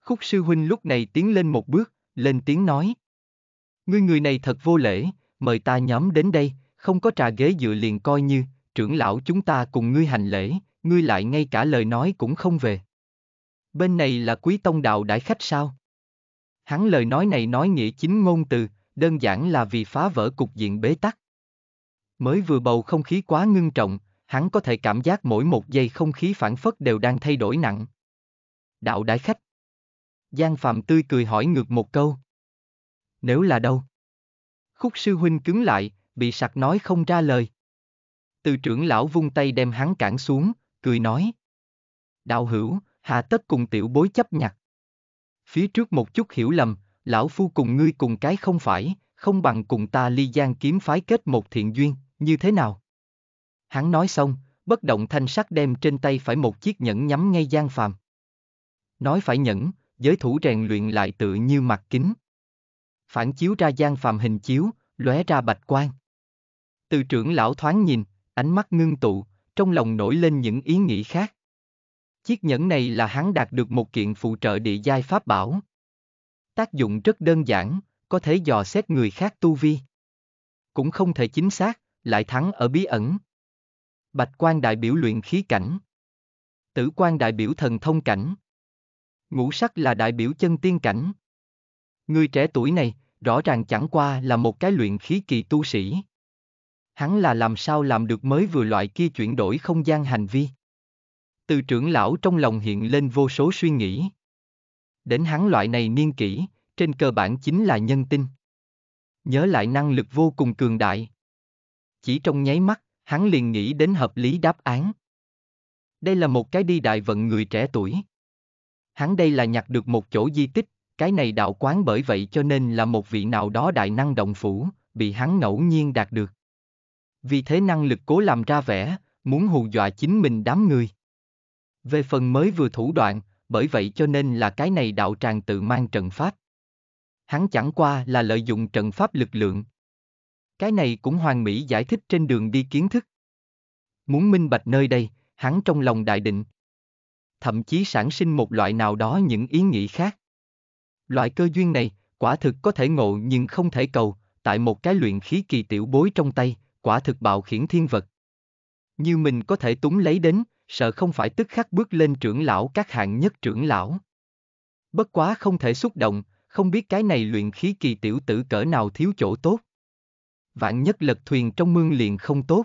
Khúc sư huynh lúc này tiến lên một bước, lên tiếng nói. Ngươi người này thật vô lễ, mời ta nhóm đến đây, không có trà ghế dựa liền coi như, trưởng lão chúng ta cùng ngươi hành lễ, ngươi lại ngay cả lời nói cũng không về. Bên này là quý tông đạo đại khách sao? Hắn lời nói này nói nghĩa chính ngôn từ, đơn giản là vì phá vỡ cục diện bế tắc. Mới vừa bầu không khí quá ngưng trọng, hắn có thể cảm giác mỗi một giây không khí phản phất đều đang thay đổi nặng. Đạo đại khách. Giang Phạm tươi cười hỏi ngược một câu. Nếu là đâu? Khúc sư huynh cứng lại, bị sặc nói không ra lời. Từ trưởng lão vung tay đem hắn cản xuống, cười nói. Đạo hữu, hạ tất cùng tiểu bối chấp nhặt. Phía trước một chút hiểu lầm, lão phu cùng ngươi cùng cái không phải, không bằng cùng ta ly giang kiếm phái kết một thiện duyên, như thế nào? Hắn nói xong, bất động thanh sắc đem trên tay phải một chiếc nhẫn nhắm ngay Giang Phàm. Nói phải nhẫn, giới thủ rèn luyện lại tự như mặt kính. Phản chiếu ra Giang Phàm hình chiếu, lóe ra bạch quang. Từ trưởng lão thoáng nhìn, ánh mắt ngưng tụ, trong lòng nổi lên những ý nghĩ khác. Chiếc nhẫn này là hắn đạt được một kiện phụ trợ địa giai pháp bảo. Tác dụng rất đơn giản, có thể dò xét người khác tu vi. Cũng không thể chính xác, lại thắng ở bí ẩn. Bạch quan đại biểu luyện khí cảnh. Tử quan đại biểu thần thông cảnh. Ngũ sắc là đại biểu chân tiên cảnh. Người trẻ tuổi này, rõ ràng chẳng qua là một cái luyện khí kỳ tu sĩ. Hắn là làm sao làm được mới vừa loại kia chuyển đổi không gian hành vi. Từ trưởng lão trong lòng hiện lên vô số suy nghĩ. Đến hắn loại này niên kỷ, trên cơ bản chính là nhân tinh. Nhớ lại năng lực vô cùng cường đại. Chỉ trong nháy mắt, hắn liền nghĩ đến hợp lý đáp án. Đây là một cái đi đại vận người trẻ tuổi. Hắn đây là nhặt được một chỗ di tích, cái này đạo quán bởi vậy cho nên là một vị nào đó đại năng động phủ, bị hắn ngẫu nhiên đạt được. Vì thế năng lực cố làm ra vẻ, muốn hù dọa chính mình đám người. Về phần mới vừa thủ đoạn, bởi vậy cho nên là cái này đạo tràng tự mang trận pháp. Hắn chẳng qua là lợi dụng trận pháp lực lượng, cái này cũng hoàn mỹ giải thích trên đường đi kiến thức. Muốn minh bạch nơi đây, hắn trong lòng đại định. Thậm chí sản sinh một loại nào đó những ý nghĩ khác. Loại cơ duyên này, quả thực có thể ngộ nhưng không thể cầu, tại một cái luyện khí kỳ tiểu bối trong tay, quả thực bạo khiển thiên vật. Như mình có thể túng lấy đến, sợ không phải tức khắc bước lên trưởng lão các hạng nhất trưởng lão. Bất quá không thể xúc động, không biết cái này luyện khí kỳ tiểu tử cỡ nào thiếu chỗ tốt vạn nhất lật thuyền trong mương liền không tốt.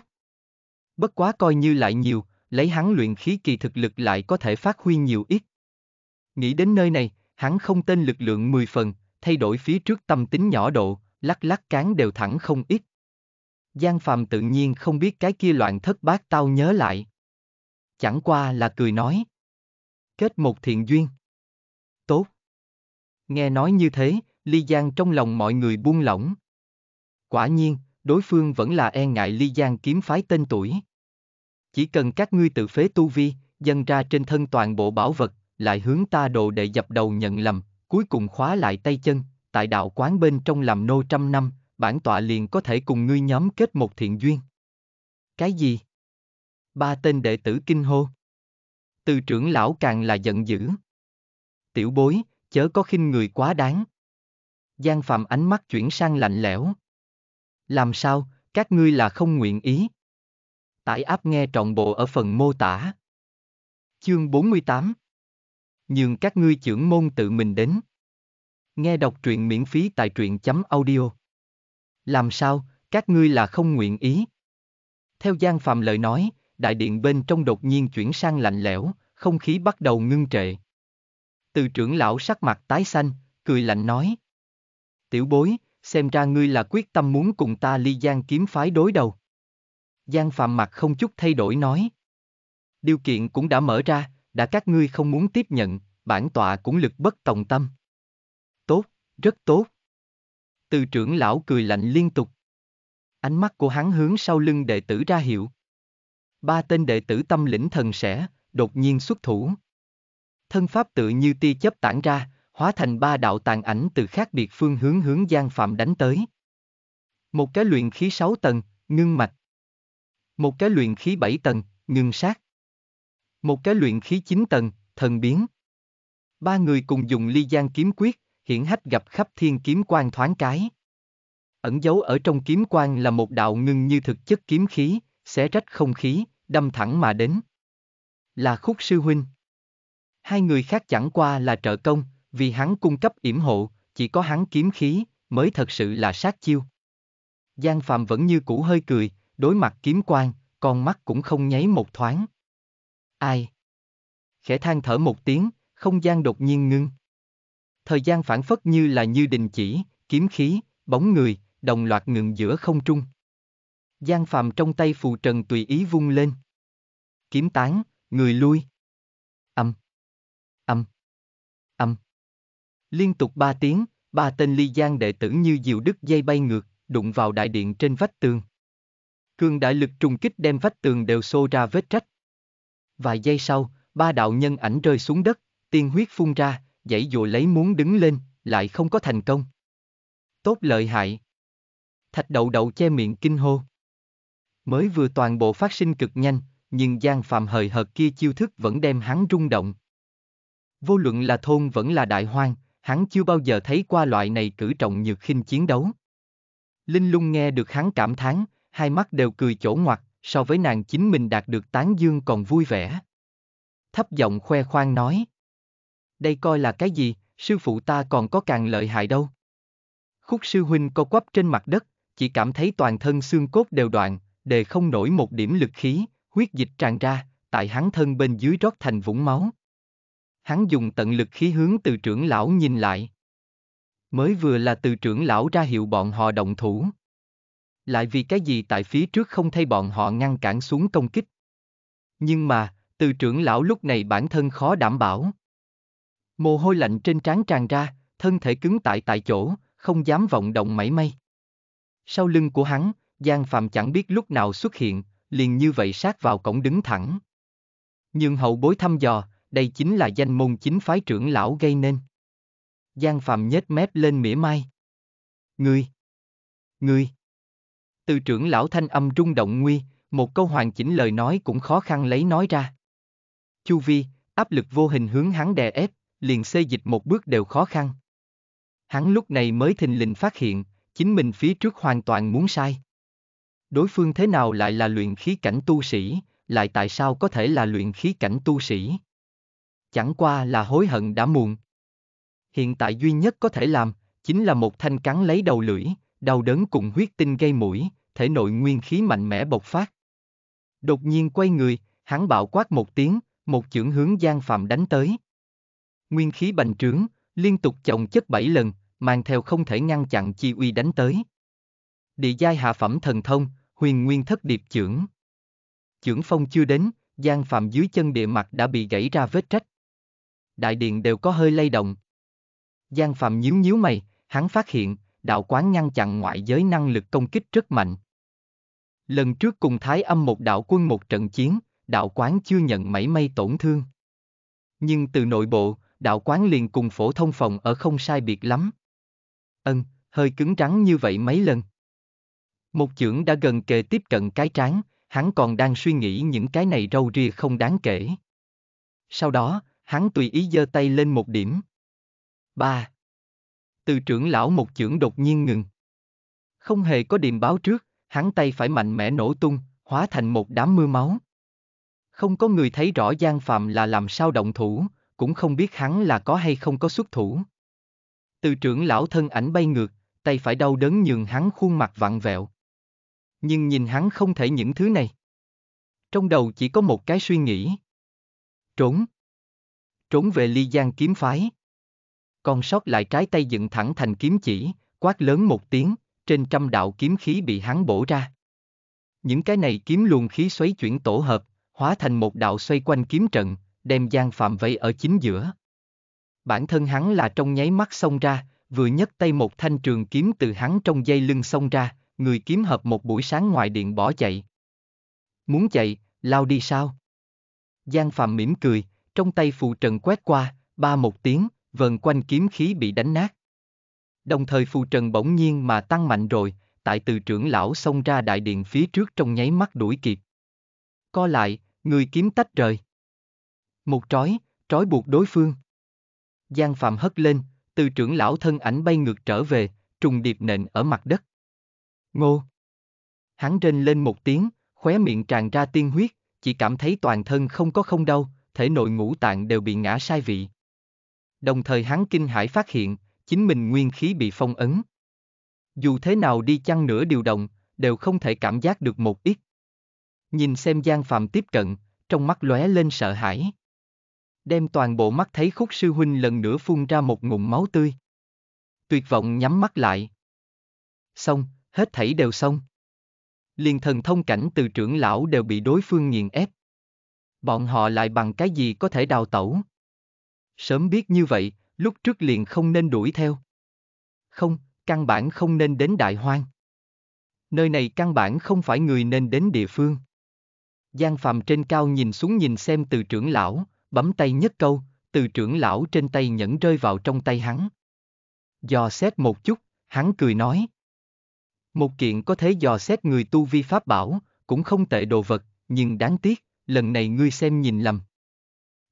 Bất quá coi như lại nhiều, lấy hắn luyện khí kỳ thực lực lại có thể phát huy nhiều ít. Nghĩ đến nơi này, hắn không tên lực lượng 10 phần, thay đổi phía trước tâm tính nhỏ độ, lắc lắc cán đều thẳng không ít. Giang Phàm tự nhiên không biết cái kia loạn thất bát tao nhớ lại. Chẳng qua là cười nói. Kết một thiện duyên. Tốt. Nghe nói như thế, Ly Giang trong lòng mọi người buông lỏng. Quả nhiên, đối phương vẫn là e ngại ly giang kiếm phái tên tuổi. Chỉ cần các ngươi tự phế tu vi, dâng ra trên thân toàn bộ bảo vật, lại hướng ta đồ đệ dập đầu nhận lầm, cuối cùng khóa lại tay chân, tại đạo quán bên trong làm nô trăm năm, bản tọa liền có thể cùng ngươi nhóm kết một thiện duyên. Cái gì? Ba tên đệ tử kinh hô. Từ trưởng lão càng là giận dữ. Tiểu bối, chớ có khinh người quá đáng. Giang Phạm ánh mắt chuyển sang lạnh lẽo. Làm sao, các ngươi là không nguyện ý. Tải áp nghe trọn bộ ở phần mô tả. Chương 48 Nhường các ngươi trưởng môn tự mình đến. Nghe đọc truyện miễn phí tại truyện chấm audio. Làm sao, các ngươi là không nguyện ý. Theo Giang Phạm lời nói, đại điện bên trong đột nhiên chuyển sang lạnh lẽo, không khí bắt đầu ngưng trệ. Từ trưởng lão sắc mặt tái xanh, cười lạnh nói. Tiểu bối, xem ra ngươi là quyết tâm muốn cùng ta ly giang kiếm phái đối đầu. Giang Phạm mặt không chút thay đổi nói. Điều kiện cũng đã mở ra, đã các ngươi không muốn tiếp nhận, bản tọa cũng lực bất tòng tâm. Tốt, rất tốt. Từ trưởng lão cười lạnh liên tục. Ánh mắt của hắn hướng sau lưng đệ tử ra hiệu. Ba tên đệ tử tâm lĩnh thần sẽ, đột nhiên xuất thủ. Thân pháp tự như ti chấp tản ra, hóa thành ba đạo tàn ảnh từ khác biệt phương hướng hướng Giang Phạm đánh tới. Một cái luyện khí sáu tầng, ngưng mạch. Một cái luyện khí bảy tầng, ngưng sát. Một cái luyện khí chín tầng, thần biến. Ba người cùng dùng ly giang kiếm quyết, hiển hách gặp khắp thiên kiếm quan thoáng cái. Ẩn dấu ở trong kiếm quan là một đạo ngưng như thực chất kiếm khí, xé rách không khí, đâm thẳng mà đến. Là khúc sư huynh. Hai người khác chẳng qua là trợ công, vì hắn cung cấp yểm hộ, chỉ có hắn kiếm khí, mới thật sự là sát chiêu. Giang Phạm vẫn như cũ hơi cười, đối mặt kiếm quan con mắt cũng không nháy một thoáng. Ai? Khẽ than thở một tiếng, không gian đột nhiên ngưng. Thời gian phản phất như là như đình chỉ, kiếm khí, bóng người, đồng loạt ngừng giữa không trung. Giang Phạm trong tay phù trần tùy ý vung lên. Kiếm tán, người lui. Liên tục ba tiếng, ba tên ly giang đệ tử như diều đứt dây bay ngược, đụng vào đại điện trên vách tường. cường đại lực trùng kích đem vách tường đều xô ra vết rách. Vài giây sau, ba đạo nhân ảnh rơi xuống đất, tiên huyết phun ra, dãy dụa lấy muốn đứng lên, lại không có thành công. Tốt lợi hại. Thạch đậu đậu che miệng kinh hô. Mới vừa toàn bộ phát sinh cực nhanh, nhưng Giang Phạm hời hợt kia chiêu thức vẫn đem hắn rung động. Vô luận là thôn vẫn là đại hoang, hắn chưa bao giờ thấy qua loại này cử trọng nhược khinh chiến đấu. Linh lung nghe được hắn cảm thán, hai mắt đều cười chỗ ngoặt, so với nàng chính mình đạt được tán dương còn vui vẻ. Thấp giọng khoe khoang nói. Đây coi là cái gì, sư phụ ta còn có càng lợi hại đâu. Khúc sư huynh co quắp trên mặt đất, chỉ cảm thấy toàn thân xương cốt đều đoạn, đề không nổi một điểm lực khí, huyết dịch tràn ra, tại hắn thân bên dưới rót thành vũng máu, hắn dùng tận lực khí hướng từ trưởng lão nhìn lại. Mới vừa là từ trưởng lão ra hiệu bọn họ động thủ. Lại vì cái gì tại phía trước không thay bọn họ ngăn cản xuống công kích. Nhưng mà, từ trưởng lão lúc này bản thân khó đảm bảo. Mồ hôi lạnh trên trán tràn ra, thân thể cứng tại tại chỗ, không dám vọng động mảy may. Sau lưng của hắn, Giang Phạm chẳng biết lúc nào xuất hiện, liền như vậy sát vào cổng đứng thẳng. Nhưng hậu bối thăm dò, đây chính là danh môn chính phái trưởng lão gây nên. Giang Phạm nhếch mép lên mỉa mai. Ngươi! Ngươi! Từ trưởng lão thanh âm rung động nguy, một câu hoàn chỉnh lời nói cũng khó khăn lấy nói ra. Chu vi, áp lực vô hình hướng hắn đè ép, liền xê dịch một bước đều khó khăn. Hắn lúc này mới thình lình phát hiện, chính mình phía trước hoàn toàn muốn sai. Đối phương thế nào lại là luyện khí cảnh tu sĩ, lại tại sao có thể là luyện khí cảnh tu sĩ? chẳng qua là hối hận đã muộn. Hiện tại duy nhất có thể làm, chính là một thanh cắn lấy đầu lưỡi, đau đớn cùng huyết tinh gây mũi, thể nội nguyên khí mạnh mẽ bộc phát. Đột nhiên quay người, hắn bạo quát một tiếng, một chưởng hướng Giang Phạm đánh tới. Nguyên khí bành trướng, liên tục chồng chất bảy lần, mang theo không thể ngăn chặn chi uy đánh tới. Địa giai hạ phẩm thần thông, huyền nguyên thất điệp chưởng. Chưởng phong chưa đến, Giang Phạm dưới chân địa mặt đã bị gãy ra vết trách đại điện đều có hơi lay động. Giang Phạm nhíu nhíu mày, hắn phát hiện, đạo quán ngăn chặn ngoại giới năng lực công kích rất mạnh. Lần trước cùng Thái âm một đạo quân một trận chiến, đạo quán chưa nhận mảy may tổn thương. Nhưng từ nội bộ, đạo quán liền cùng phổ thông phòng ở không sai biệt lắm. Ân, hơi cứng rắn như vậy mấy lần. Một trưởng đã gần kề tiếp cận cái tráng, hắn còn đang suy nghĩ những cái này râu ria không đáng kể. Sau đó, hắn tùy ý giơ tay lên một điểm. Ba. Từ trưởng lão một chưởng đột nhiên ngừng. Không hề có điềm báo trước, hắn tay phải mạnh mẽ nổ tung, hóa thành một đám mưa máu. Không có người thấy rõ Giang Phạm là làm sao động thủ, cũng không biết hắn là có hay không có xuất thủ. Từ trưởng lão thân ảnh bay ngược, tay phải đau đớn nhường hắn khuôn mặt vặn vẹo. Nhưng nhìn hắn không thể những thứ này. Trong đầu chỉ có một cái suy nghĩ. Trốn trốn về ly giang kiếm phái. Còn sót lại trái tay dựng thẳng thành kiếm chỉ, quát lớn một tiếng, trên trăm đạo kiếm khí bị hắn bổ ra. Những cái này kiếm luồng khí xoáy chuyển tổ hợp, hóa thành một đạo xoay quanh kiếm trận, đem Giang Phạm vây ở chính giữa. Bản thân hắn là trong nháy mắt xông ra, vừa nhấc tay một thanh trường kiếm từ hắn trong dây lưng xông ra, người kiếm hợp một buổi sáng ngoài điện bỏ chạy. Muốn chạy, lao đi sao? Giang Phạm mỉm cười, trong tay phù trần quét qua, ba một tiếng, vần quanh kiếm khí bị đánh nát. Đồng thời phù trần bỗng nhiên mà tăng mạnh rồi, tại từ trưởng lão xông ra đại điện phía trước trong nháy mắt đuổi kịp. Co lại, người kiếm tách rời. Một trói, trói buộc đối phương. Giang Phạm hất lên, từ trưởng lão thân ảnh bay ngược trở về, trùng điệp nện ở mặt đất. Ngô! Hắn rên lên một tiếng, khóe miệng tràn ra tiên huyết, chỉ cảm thấy toàn thân không có không đau, thể nội ngũ tạng đều bị ngã sai vị. Đồng thời hắn kinh hãi phát hiện, chính mình nguyên khí bị phong ấn. Dù thế nào đi chăng nữa điều động, đều không thể cảm giác được một ít. Nhìn xem Giang Phạm tiếp cận, trong mắt lóe lên sợ hãi. Đem toàn bộ mắt thấy khúc sư huynh lần nữa phun ra một ngụm máu tươi. Tuyệt vọng nhắm mắt lại. Xong, hết thảy đều xong. Liền thần thông cảnh từ trưởng lão đều bị đối phương nghiền ép bọn họ lại bằng cái gì có thể đào tẩu? Sớm biết như vậy, lúc trước liền không nên đuổi theo. Không, căn bản không nên đến đại hoang. Nơi này căn bản không phải người nên đến địa phương. Giang Phạm trên cao nhìn xuống nhìn xem từ trưởng lão, bấm tay nhất câu, từ trưởng lão trên tay nhẫn rơi vào trong tay hắn. Dò xét một chút, hắn cười nói. Một kiện có thể dò xét người tu vi pháp bảo, cũng không tệ đồ vật, nhưng đáng tiếc, lần này ngươi xem nhìn lầm.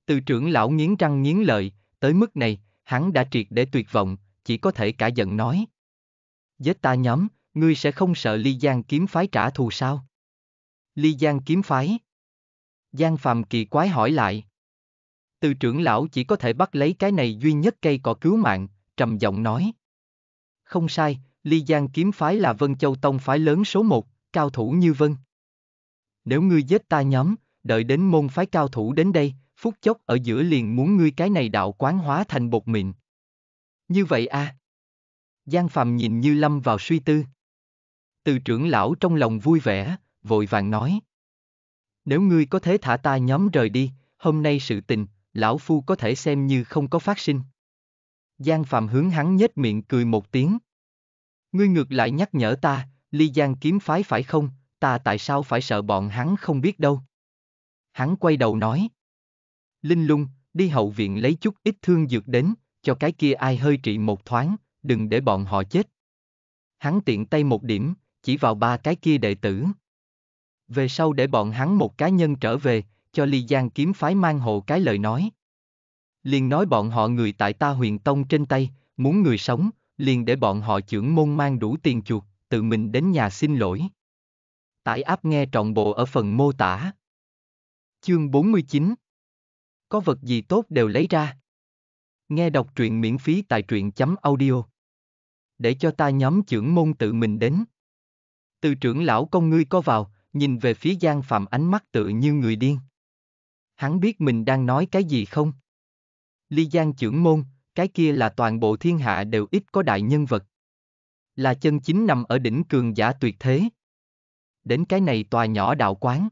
Từ trưởng lão nghiến răng nghiến lợi, tới mức này, hắn đã triệt để tuyệt vọng, chỉ có thể cả giận nói. Giết ta nhóm, ngươi sẽ không sợ ly giang kiếm phái trả thù sao? Ly giang kiếm phái? Giang phàm kỳ quái hỏi lại. Từ trưởng lão chỉ có thể bắt lấy cái này duy nhất cây cỏ cứu mạng, trầm giọng nói. Không sai, ly giang kiếm phái là Vân Châu Tông phái lớn số một, cao thủ như Vân. Nếu ngươi giết ta nhóm, đợi đến môn phái cao thủ đến đây, phút chốc ở giữa liền muốn ngươi cái này đạo quán hóa thành bột mịn. Như vậy a? À? Giang Phạm nhìn Như Lâm vào suy tư. Từ trưởng lão trong lòng vui vẻ, vội vàng nói. Nếu ngươi có thể thả ta nhóm rời đi, hôm nay sự tình, lão phu có thể xem như không có phát sinh. Giang Phạm hướng hắn nhếch miệng cười một tiếng. Ngươi ngược lại nhắc nhở ta, ly giang kiếm phái phải không, ta tại sao phải sợ bọn hắn không biết đâu hắn quay đầu nói. Linh lung, đi hậu viện lấy chút ít thương dược đến, cho cái kia ai hơi trị một thoáng, đừng để bọn họ chết. Hắn tiện tay một điểm, chỉ vào ba cái kia đệ tử. Về sau để bọn hắn một cá nhân trở về, cho Ly Giang kiếm phái mang hộ cái lời nói. Liền nói bọn họ người tại ta huyền tông trên tay, muốn người sống, liền để bọn họ trưởng môn mang đủ tiền chuột, tự mình đến nhà xin lỗi. Tải áp nghe trọn bộ ở phần mô tả. Chương 49 Có vật gì tốt đều lấy ra. Nghe đọc truyện miễn phí tại truyện chấm audio. Để cho ta nhóm trưởng môn tự mình đến. Từ trưởng lão công ngươi có vào, nhìn về phía Giang Phạm ánh mắt tự như người điên. Hắn biết mình đang nói cái gì không? Ly Giang trưởng môn, cái kia là toàn bộ thiên hạ đều ít có đại nhân vật. Là chân chính nằm ở đỉnh cường giả tuyệt thế. Đến cái này tòa nhỏ đạo quán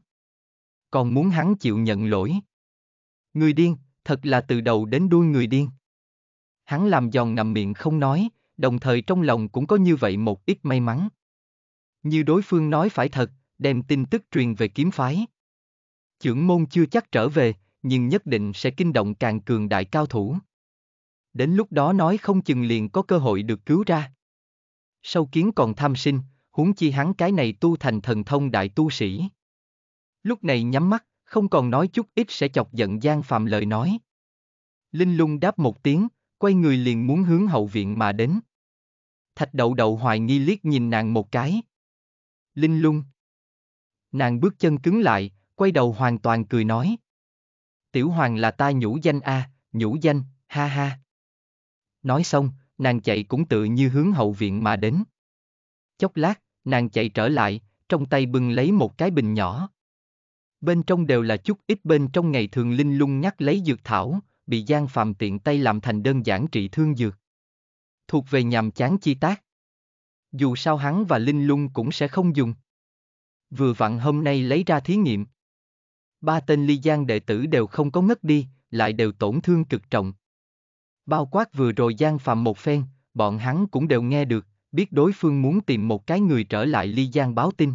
còn muốn hắn chịu nhận lỗi. Người điên, thật là từ đầu đến đuôi người điên. Hắn làm giòn nằm miệng không nói, đồng thời trong lòng cũng có như vậy một ít may mắn. Như đối phương nói phải thật, đem tin tức truyền về kiếm phái. Chưởng môn chưa chắc trở về, nhưng nhất định sẽ kinh động càng cường đại cao thủ. Đến lúc đó nói không chừng liền có cơ hội được cứu ra. Sâu kiến còn tham sinh, huống chi hắn cái này tu thành thần thông đại tu sĩ. Lúc này nhắm mắt, không còn nói chút ít sẽ chọc giận Giang Phạm lời nói. Linh lung đáp một tiếng, quay người liền muốn hướng hậu viện mà đến. Thạch đậu đậu hoài nghi liếc nhìn nàng một cái. Linh lung. Nàng bước chân cứng lại, quay đầu hoàn toàn cười nói. Tiểu hoàng là ta nhũ danh a, à, nhũ danh, ha ha. Nói xong, nàng chạy cũng tự như hướng hậu viện mà đến. Chốc lát, nàng chạy trở lại, trong tay bưng lấy một cái bình nhỏ bên trong đều là chút ít bên trong ngày thường linh lung nhắc lấy dược thảo, bị Giang Phạm tiện tay làm thành đơn giản trị thương dược. Thuộc về nhàm chán chi tác. Dù sao hắn và linh lung cũng sẽ không dùng. Vừa vặn hôm nay lấy ra thí nghiệm. Ba tên ly giang đệ tử đều không có ngất đi, lại đều tổn thương cực trọng. Bao quát vừa rồi Giang Phạm một phen, bọn hắn cũng đều nghe được, biết đối phương muốn tìm một cái người trở lại ly giang báo tin.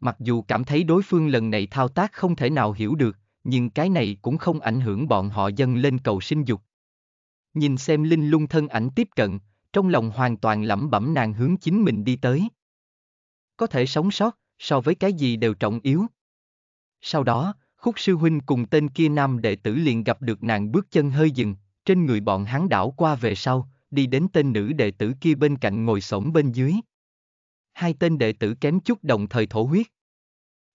Mặc dù cảm thấy đối phương lần này thao tác không thể nào hiểu được, nhưng cái này cũng không ảnh hưởng bọn họ dâng lên cầu sinh dục. Nhìn xem Linh lung thân ảnh tiếp cận, trong lòng hoàn toàn lẩm bẩm nàng hướng chính mình đi tới. Có thể sống sót, so với cái gì đều trọng yếu. Sau đó, khúc sư huynh cùng tên kia nam đệ tử liền gặp được nàng bước chân hơi dừng, trên người bọn hắn đảo qua về sau, đi đến tên nữ đệ tử kia bên cạnh ngồi xổm bên dưới hai tên đệ tử kém chút đồng thời thổ huyết.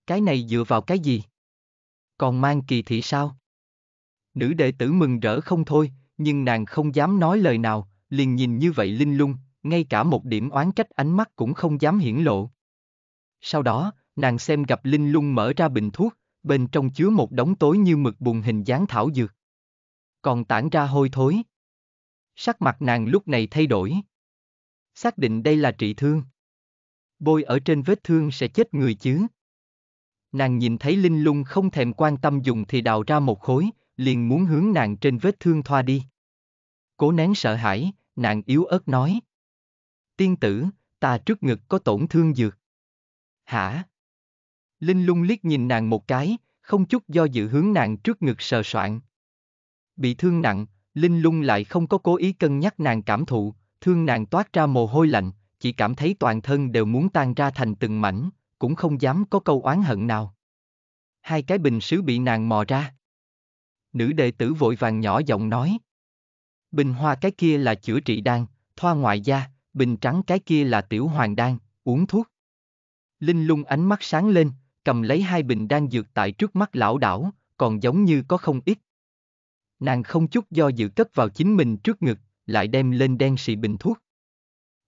Cái này dựa vào cái gì? Còn mang kỳ thị sao? Nữ đệ tử mừng rỡ không thôi, nhưng nàng không dám nói lời nào, liền nhìn như vậy linh lung, ngay cả một điểm oán trách ánh mắt cũng không dám hiển lộ. Sau đó, nàng xem gặp linh lung mở ra bình thuốc, bên trong chứa một đống tối như mực bùn hình dáng thảo dược. Còn tản ra hôi thối. Sắc mặt nàng lúc này thay đổi. Xác định đây là trị thương bôi ở trên vết thương sẽ chết người chứ. Nàng nhìn thấy Linh Lung không thèm quan tâm dùng thì đào ra một khối, liền muốn hướng nàng trên vết thương thoa đi. Cố nén sợ hãi, nàng yếu ớt nói. Tiên tử, ta trước ngực có tổn thương dược. Hả? Linh lung liếc nhìn nàng một cái, không chút do dự hướng nàng trước ngực sờ soạn. Bị thương nặng, Linh lung lại không có cố ý cân nhắc nàng cảm thụ, thương nàng toát ra mồ hôi lạnh, chỉ cảm thấy toàn thân đều muốn tan ra thành từng mảnh, cũng không dám có câu oán hận nào. Hai cái bình sứ bị nàng mò ra. Nữ đệ tử vội vàng nhỏ giọng nói. Bình hoa cái kia là chữa trị đan, thoa ngoại da, bình trắng cái kia là tiểu hoàng đan, uống thuốc. Linh lung ánh mắt sáng lên, cầm lấy hai bình đan dược tại trước mắt lão đảo, còn giống như có không ít. Nàng không chút do dự cất vào chính mình trước ngực, lại đem lên đen xị bình thuốc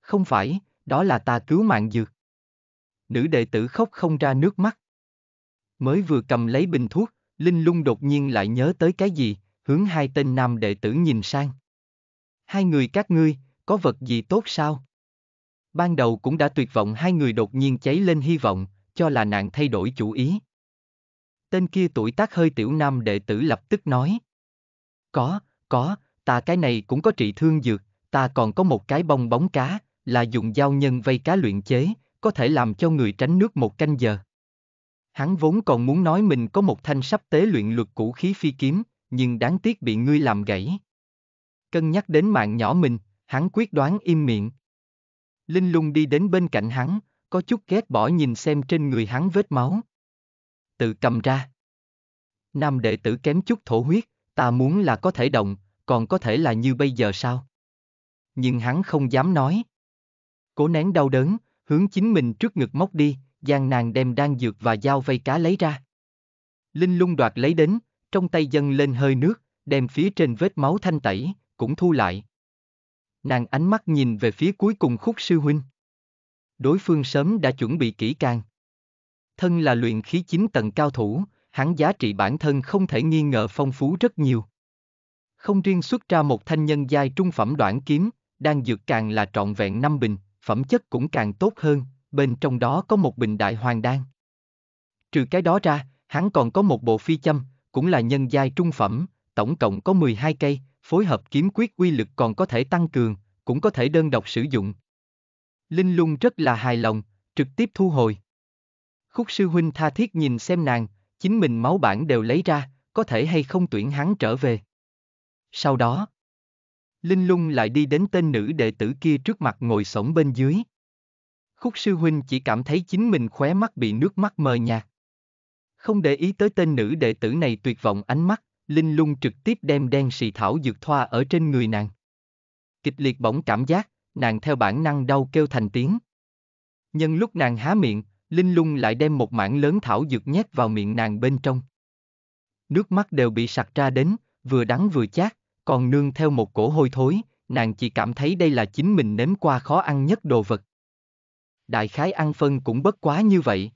không phải, đó là ta cứu mạng dược. Nữ đệ tử khóc không ra nước mắt. Mới vừa cầm lấy bình thuốc, Linh Lung đột nhiên lại nhớ tới cái gì, hướng hai tên nam đệ tử nhìn sang. Hai người các ngươi, có vật gì tốt sao? Ban đầu cũng đã tuyệt vọng hai người đột nhiên cháy lên hy vọng, cho là nàng thay đổi chủ ý. Tên kia tuổi tác hơi tiểu nam đệ tử lập tức nói. Có, có, ta cái này cũng có trị thương dược, ta còn có một cái bong bóng cá, là dùng dao nhân vây cá luyện chế, có thể làm cho người tránh nước một canh giờ. Hắn vốn còn muốn nói mình có một thanh sắp tế luyện luật cũ khí phi kiếm, nhưng đáng tiếc bị ngươi làm gãy. Cân nhắc đến mạng nhỏ mình, hắn quyết đoán im miệng. Linh lung đi đến bên cạnh hắn, có chút ghét bỏ nhìn xem trên người hắn vết máu. Tự cầm ra. Nam đệ tử kém chút thổ huyết, ta muốn là có thể động, còn có thể là như bây giờ sao? Nhưng hắn không dám nói. Cố nén đau đớn, hướng chính mình trước ngực móc đi, gian nàng đem đan dược và dao vây cá lấy ra. Linh lung đoạt lấy đến, trong tay dâng lên hơi nước, đem phía trên vết máu thanh tẩy, cũng thu lại. Nàng ánh mắt nhìn về phía cuối cùng khúc sư huynh. Đối phương sớm đã chuẩn bị kỹ càng. Thân là luyện khí chín tầng cao thủ, hắn giá trị bản thân không thể nghi ngờ phong phú rất nhiều. Không riêng xuất ra một thanh nhân giai trung phẩm đoạn kiếm, đang dược càng là trọn vẹn năm bình, phẩm chất cũng càng tốt hơn, bên trong đó có một bình đại hoàng đan. Trừ cái đó ra, hắn còn có một bộ phi châm, cũng là nhân giai trung phẩm, tổng cộng có 12 cây, phối hợp kiếm quyết uy lực còn có thể tăng cường, cũng có thể đơn độc sử dụng. Linh lung rất là hài lòng, trực tiếp thu hồi. Khúc sư huynh tha thiết nhìn xem nàng, chính mình máu bản đều lấy ra, có thể hay không tuyển hắn trở về. Sau đó, Linh lung lại đi đến tên nữ đệ tử kia trước mặt ngồi sổng bên dưới. Khúc sư huynh chỉ cảm thấy chính mình khóe mắt bị nước mắt mờ nhạt. Không để ý tới tên nữ đệ tử này tuyệt vọng ánh mắt, Linh lung trực tiếp đem đen xì thảo dược thoa ở trên người nàng. Kịch liệt bỗng cảm giác, nàng theo bản năng đau kêu thành tiếng. Nhân lúc nàng há miệng, Linh lung lại đem một mảng lớn thảo dược nhét vào miệng nàng bên trong. Nước mắt đều bị sặc ra đến, vừa đắng vừa chát, còn nương theo một cổ hôi thối, nàng chỉ cảm thấy đây là chính mình nếm qua khó ăn nhất đồ vật. Đại khái ăn phân cũng bất quá như vậy.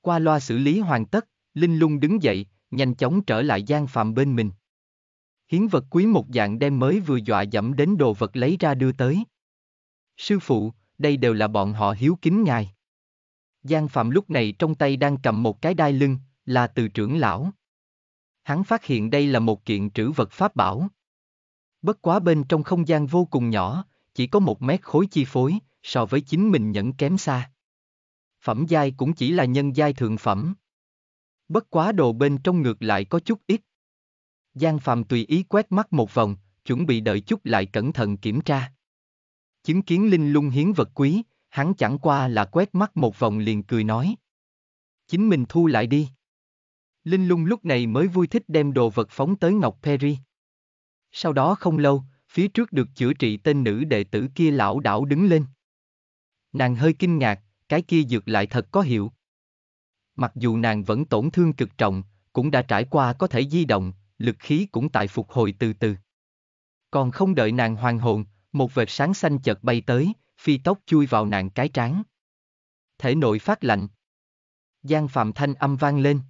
Qua loa xử lý hoàn tất, Linh lung đứng dậy, nhanh chóng trở lại gian phạm bên mình. Hiến vật quý một dạng đem mới vừa dọa dẫm đến đồ vật lấy ra đưa tới. Sư phụ, đây đều là bọn họ hiếu kính ngài. Giang Phạm lúc này trong tay đang cầm một cái đai lưng, là từ trưởng lão. Hắn phát hiện đây là một kiện trữ vật pháp bảo. Bất quá bên trong không gian vô cùng nhỏ, chỉ có một mét khối chi phối, so với chính mình nhẫn kém xa. Phẩm giai cũng chỉ là nhân giai thượng phẩm. Bất quá đồ bên trong ngược lại có chút ít. Giang Phạm tùy ý quét mắt một vòng, chuẩn bị đợi chút lại cẩn thận kiểm tra. Chứng kiến Linh lung hiến vật quý, hắn chẳng qua là quét mắt một vòng liền cười nói. Chính mình thu lại đi. Linh lung lúc này mới vui thích đem đồ vật phóng tới Ngọc Perry. Sau đó không lâu, phía trước được chữa trị tên nữ đệ tử kia lão đảo đứng lên. Nàng hơi kinh ngạc, cái kia dược lại thật có hiệu. Mặc dù nàng vẫn tổn thương cực trọng, cũng đã trải qua có thể di động, lực khí cũng tại phục hồi từ từ. Còn không đợi nàng hoàn hồn, một vệt sáng xanh chợt bay tới, phi tóc chui vào nàng cái trán. Thể nội phát lạnh. Giang Phạm Thanh âm vang lên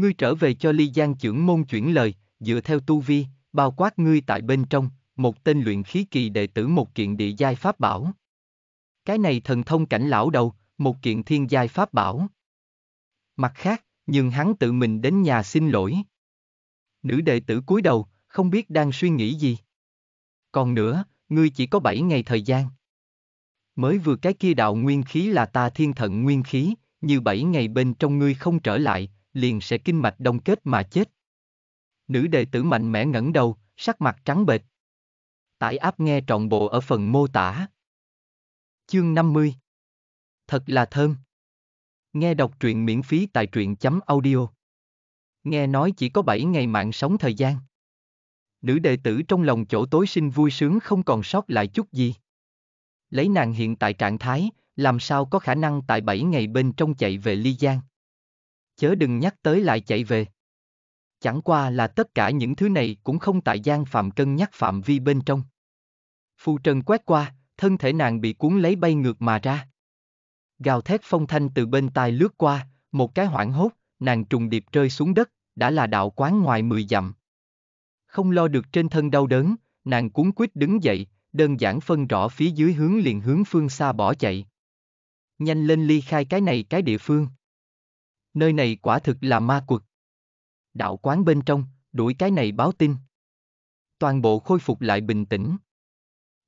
ngươi trở về cho ly giang trưởng môn chuyển lời, dựa theo tu vi, bao quát ngươi tại bên trong, một tên luyện khí kỳ đệ tử một kiện địa giai pháp bảo. Cái này thần thông cảnh lão đầu, một kiện thiên giai pháp bảo. Mặt khác, nhưng hắn tự mình đến nhà xin lỗi. Nữ đệ tử cúi đầu, không biết đang suy nghĩ gì. Còn nữa, ngươi chỉ có bảy ngày thời gian. Mới vừa cái kia đạo nguyên khí là ta thiên thận nguyên khí, như bảy ngày bên trong ngươi không trở lại, liền sẽ kinh mạch đông kết mà chết. Nữ đệ tử mạnh mẽ ngẩng đầu, sắc mặt trắng bệch. Tải áp nghe trọn bộ ở phần mô tả. Chương 50 Thật là thơm. Nghe đọc truyện miễn phí tại truyện chấm audio. Nghe nói chỉ có 7 ngày mạng sống thời gian. Nữ đệ tử trong lòng chỗ tối sinh vui sướng không còn sót lại chút gì. Lấy nàng hiện tại trạng thái, làm sao có khả năng tại 7 ngày bên trong chạy về Ly Giang chớ đừng nhắc tới lại chạy về. Chẳng qua là tất cả những thứ này cũng không tại gian phạm cân nhắc phạm vi bên trong. Phù trần quét qua, thân thể nàng bị cuốn lấy bay ngược mà ra. Gào thét phong thanh từ bên tai lướt qua, một cái hoảng hốt, nàng trùng điệp rơi xuống đất, đã là đạo quán ngoài mười dặm. Không lo được trên thân đau đớn, nàng cuốn quýt đứng dậy, đơn giản phân rõ phía dưới hướng liền hướng phương xa bỏ chạy. Nhanh lên ly khai cái này cái địa phương nơi này quả thực là ma quật. Đạo quán bên trong, đuổi cái này báo tin. Toàn bộ khôi phục lại bình tĩnh.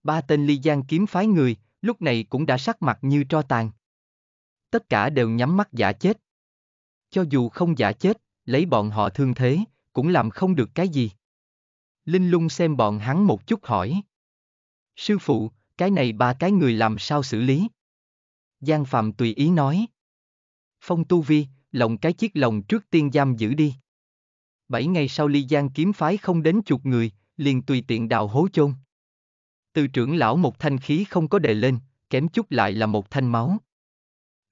Ba tên ly giang kiếm phái người, lúc này cũng đã sắc mặt như tro tàn. Tất cả đều nhắm mắt giả chết. Cho dù không giả chết, lấy bọn họ thương thế, cũng làm không được cái gì. Linh lung xem bọn hắn một chút hỏi. Sư phụ, cái này ba cái người làm sao xử lý? Giang Phạm tùy ý nói. Phong Tu Vi, lồng cái chiếc lồng trước tiên giam giữ đi. Bảy ngày sau ly giang kiếm phái không đến chục người, liền tùy tiện đào hố chôn. Từ trưởng lão một thanh khí không có đề lên, kém chút lại là một thanh máu.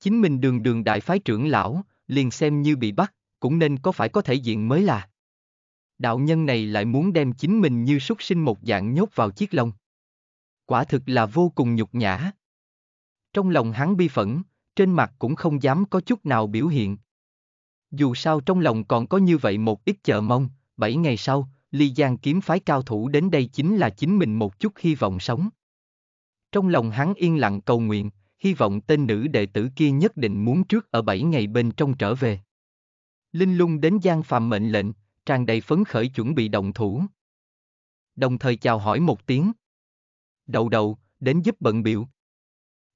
Chính mình đường đường đại phái trưởng lão, liền xem như bị bắt, cũng nên có phải có thể diện mới là. Đạo nhân này lại muốn đem chính mình như súc sinh một dạng nhốt vào chiếc lông. Quả thực là vô cùng nhục nhã. Trong lòng hắn bi phẫn, trên mặt cũng không dám có chút nào biểu hiện. Dù sao trong lòng còn có như vậy một ít chờ mong, bảy ngày sau, Ly Giang kiếm phái cao thủ đến đây chính là chính mình một chút hy vọng sống. Trong lòng hắn yên lặng cầu nguyện, hy vọng tên nữ đệ tử kia nhất định muốn trước ở bảy ngày bên trong trở về. Linh lung đến Giang phàm mệnh lệnh, tràn đầy phấn khởi chuẩn bị động thủ. Đồng thời chào hỏi một tiếng. Đầu đầu, đến giúp bận biểu.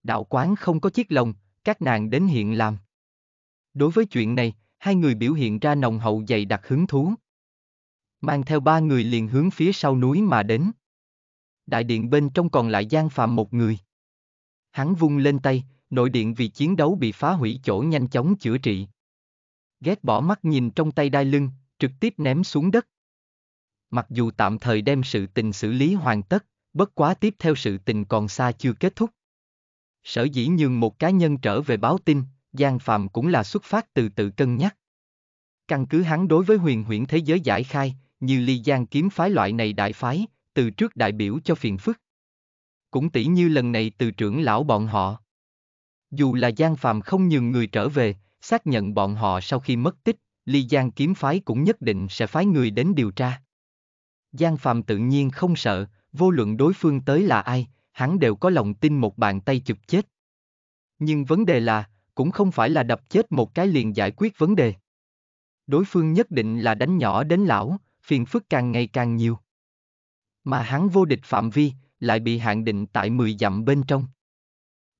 Đạo quán không có chiếc lồng, các nàng đến hiện làm. Đối với chuyện này, hai người biểu hiện ra nồng hậu dày đặc hứng thú. Mang theo ba người liền hướng phía sau núi mà đến. Đại điện bên trong còn lại gian phạm một người. Hắn vung lên tay, nội điện vì chiến đấu bị phá hủy chỗ nhanh chóng chữa trị. Ghét bỏ mắt nhìn trong tay đai lưng, trực tiếp ném xuống đất. Mặc dù tạm thời đem sự tình xử lý hoàn tất, bất quá tiếp theo sự tình còn xa chưa kết thúc. Sở dĩ nhường một cá nhân trở về báo tin, Giang Phạm cũng là xuất phát từ tự cân nhắc. Căn cứ hắn đối với huyền huyễn thế giới giải khai, như ly giang kiếm phái loại này đại phái, từ trước đại biểu cho phiền phức. Cũng tỷ như lần này từ trưởng lão bọn họ. Dù là Giang Phạm không nhường người trở về, xác nhận bọn họ sau khi mất tích, ly giang kiếm phái cũng nhất định sẽ phái người đến điều tra. Giang Phạm tự nhiên không sợ, vô luận đối phương tới là ai, hắn đều có lòng tin một bàn tay chụp chết. Nhưng vấn đề là, cũng không phải là đập chết một cái liền giải quyết vấn đề. Đối phương nhất định là đánh nhỏ đến lão, phiền phức càng ngày càng nhiều. Mà hắn vô địch phạm vi, lại bị hạn định tại 10 dặm bên trong.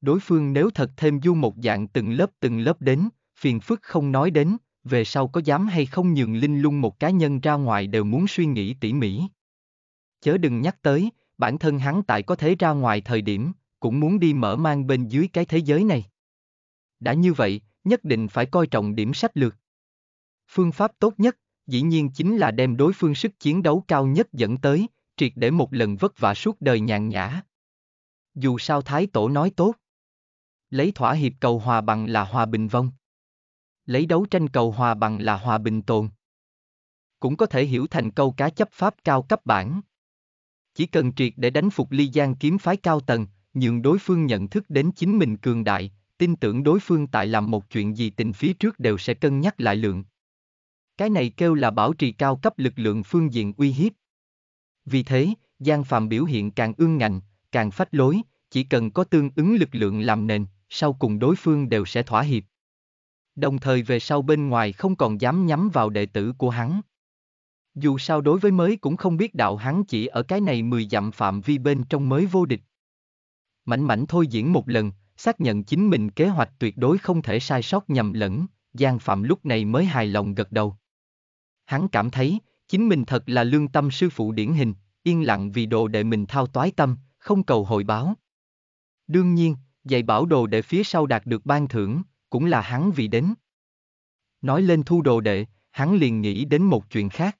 Đối phương nếu thật thêm du một dạng từng lớp từng lớp đến, phiền phức không nói đến, về sau có dám hay không nhường linh lung một cá nhân ra ngoài đều muốn suy nghĩ tỉ mỉ. Chớ đừng nhắc tới, bản thân hắn tại có thể ra ngoài thời điểm, cũng muốn đi mở mang bên dưới cái thế giới này đã như vậy, nhất định phải coi trọng điểm sách lược. Phương pháp tốt nhất, dĩ nhiên chính là đem đối phương sức chiến đấu cao nhất dẫn tới, triệt để một lần vất vả suốt đời nhàn nhã. Dù sao Thái Tổ nói tốt. Lấy thỏa hiệp cầu hòa bằng là hòa bình vong. Lấy đấu tranh cầu hòa bằng là hòa bình tồn. Cũng có thể hiểu thành câu cá chấp pháp cao cấp bản. Chỉ cần triệt để đánh phục ly giang kiếm phái cao tầng, nhường đối phương nhận thức đến chính mình cường đại, tin tưởng đối phương tại làm một chuyện gì tình phía trước đều sẽ cân nhắc lại lượng. Cái này kêu là bảo trì cao cấp lực lượng phương diện uy hiếp. Vì thế, Giang Phạm biểu hiện càng ương ngạnh, càng phách lối, chỉ cần có tương ứng lực lượng làm nền, sau cùng đối phương đều sẽ thỏa hiệp. Đồng thời về sau bên ngoài không còn dám nhắm vào đệ tử của hắn. Dù sao đối với mới cũng không biết đạo hắn chỉ ở cái này mười dặm phạm vi bên trong mới vô địch. Mảnh mảnh thôi diễn một lần, xác nhận chính mình kế hoạch tuyệt đối không thể sai sót nhầm lẫn, Giang Phạm lúc này mới hài lòng gật đầu. Hắn cảm thấy, chính mình thật là lương tâm sư phụ điển hình, yên lặng vì đồ đệ mình thao toái tâm, không cầu hồi báo. Đương nhiên, dạy bảo đồ đệ phía sau đạt được ban thưởng, cũng là hắn vì đến. Nói lên thu đồ đệ, hắn liền nghĩ đến một chuyện khác.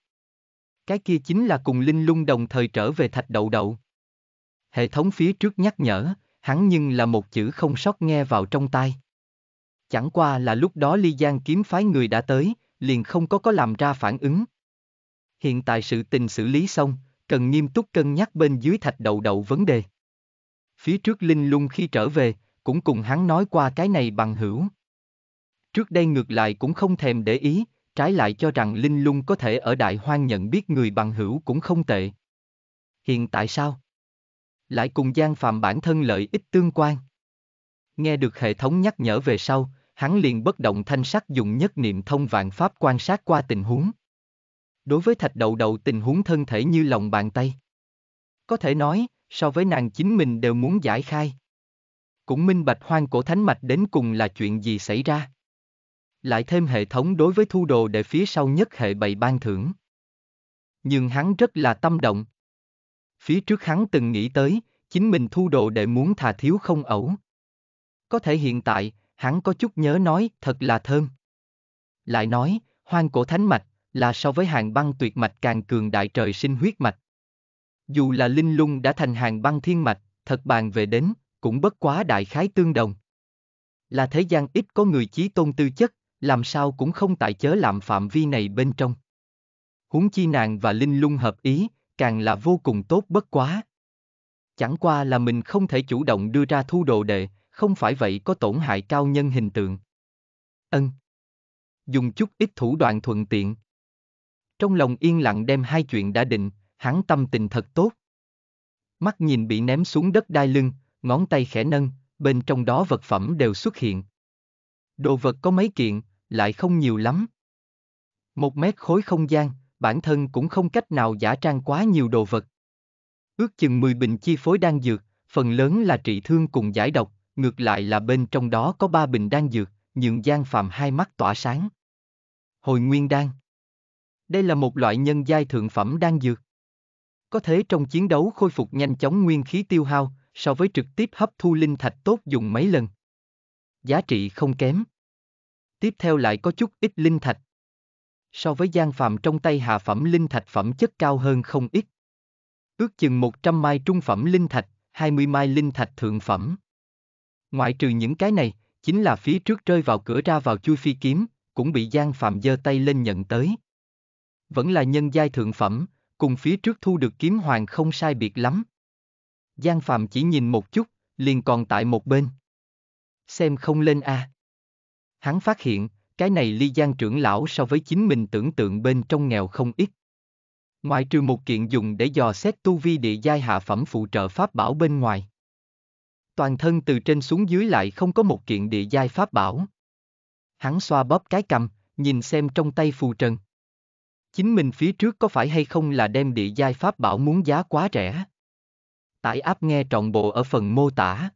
Cái kia chính là cùng Linh Lung đồng thời trở về thạch đậu đậu. Hệ thống phía trước nhắc nhở, hắn nhưng là một chữ không sót nghe vào trong tai. Chẳng qua là lúc đó Ly Giang kiếm phái người đã tới, liền không có có làm ra phản ứng. Hiện tại sự tình xử lý xong, cần nghiêm túc cân nhắc bên dưới thạch đầu đầu vấn đề. Phía trước Linh Lung khi trở về, cũng cùng hắn nói qua cái này bằng hữu. Trước đây ngược lại cũng không thèm để ý, trái lại cho rằng Linh Lung có thể ở Đại Hoang nhận biết người bằng hữu cũng không tệ. Hiện tại sao? lại cùng gian phạm bản thân lợi ích tương quan. Nghe được hệ thống nhắc nhở về sau, hắn liền bất động thanh sắc dùng nhất niệm thông vạn pháp quan sát qua tình huống. Đối với thạch đầu đầu tình huống thân thể như lòng bàn tay. Có thể nói, so với nàng chính mình đều muốn giải khai. Cũng minh bạch hoang cổ thánh mạch đến cùng là chuyện gì xảy ra. Lại thêm hệ thống đối với thu đồ để phía sau nhất hệ bày ban thưởng. Nhưng hắn rất là tâm động, Phía trước hắn từng nghĩ tới, chính mình thu đồ để muốn thà thiếu không ẩu. Có thể hiện tại, hắn có chút nhớ nói, thật là thơm. Lại nói, hoang cổ thánh mạch, là so với hàng băng tuyệt mạch càng cường đại trời sinh huyết mạch. Dù là linh lung đã thành hàng băng thiên mạch, thật bàn về đến, cũng bất quá đại khái tương đồng. Là thế gian ít có người chí tôn tư chất, làm sao cũng không tại chớ làm phạm vi này bên trong. Huống chi nàng và linh lung hợp ý, càng là vô cùng tốt bất quá. Chẳng qua là mình không thể chủ động đưa ra thu đồ đệ, không phải vậy có tổn hại cao nhân hình tượng. Ân. Dùng chút ít thủ đoạn thuận tiện. Trong lòng yên lặng đem hai chuyện đã định, hắn tâm tình thật tốt. Mắt nhìn bị ném xuống đất đai lưng, ngón tay khẽ nâng, bên trong đó vật phẩm đều xuất hiện. Đồ vật có mấy kiện, lại không nhiều lắm. Một mét khối không gian, bản thân cũng không cách nào giả trang quá nhiều đồ vật. Ước chừng 10 bình chi phối đan dược, phần lớn là trị thương cùng giải độc, ngược lại là bên trong đó có 3 bình đan dược, nhường Giang phàm hai mắt tỏa sáng. Hồi Nguyên Đan Đây là một loại nhân giai thượng phẩm đan dược. Có thể trong chiến đấu khôi phục nhanh chóng nguyên khí tiêu hao, so với trực tiếp hấp thu linh thạch tốt dùng mấy lần. Giá trị không kém. Tiếp theo lại có chút ít linh thạch so với gian phạm trong tay hạ phẩm linh thạch phẩm chất cao hơn không ít. Ước chừng 100 mai trung phẩm linh thạch, 20 mai linh thạch thượng phẩm. Ngoại trừ những cái này, chính là phía trước rơi vào cửa ra vào chui phi kiếm, cũng bị gian phạm giơ tay lên nhận tới. Vẫn là nhân giai thượng phẩm, cùng phía trước thu được kiếm hoàng không sai biệt lắm. Giang Phạm chỉ nhìn một chút, liền còn tại một bên. Xem không lên a. À. Hắn phát hiện, cái này ly giang trưởng lão so với chính mình tưởng tượng bên trong nghèo không ít. Ngoại trừ một kiện dùng để dò xét tu vi địa giai hạ phẩm phụ trợ pháp bảo bên ngoài. Toàn thân từ trên xuống dưới lại không có một kiện địa giai pháp bảo. Hắn xoa bóp cái cầm, nhìn xem trong tay phù trần. Chính mình phía trước có phải hay không là đem địa giai pháp bảo muốn giá quá rẻ? Tải áp nghe trọn bộ ở phần mô tả.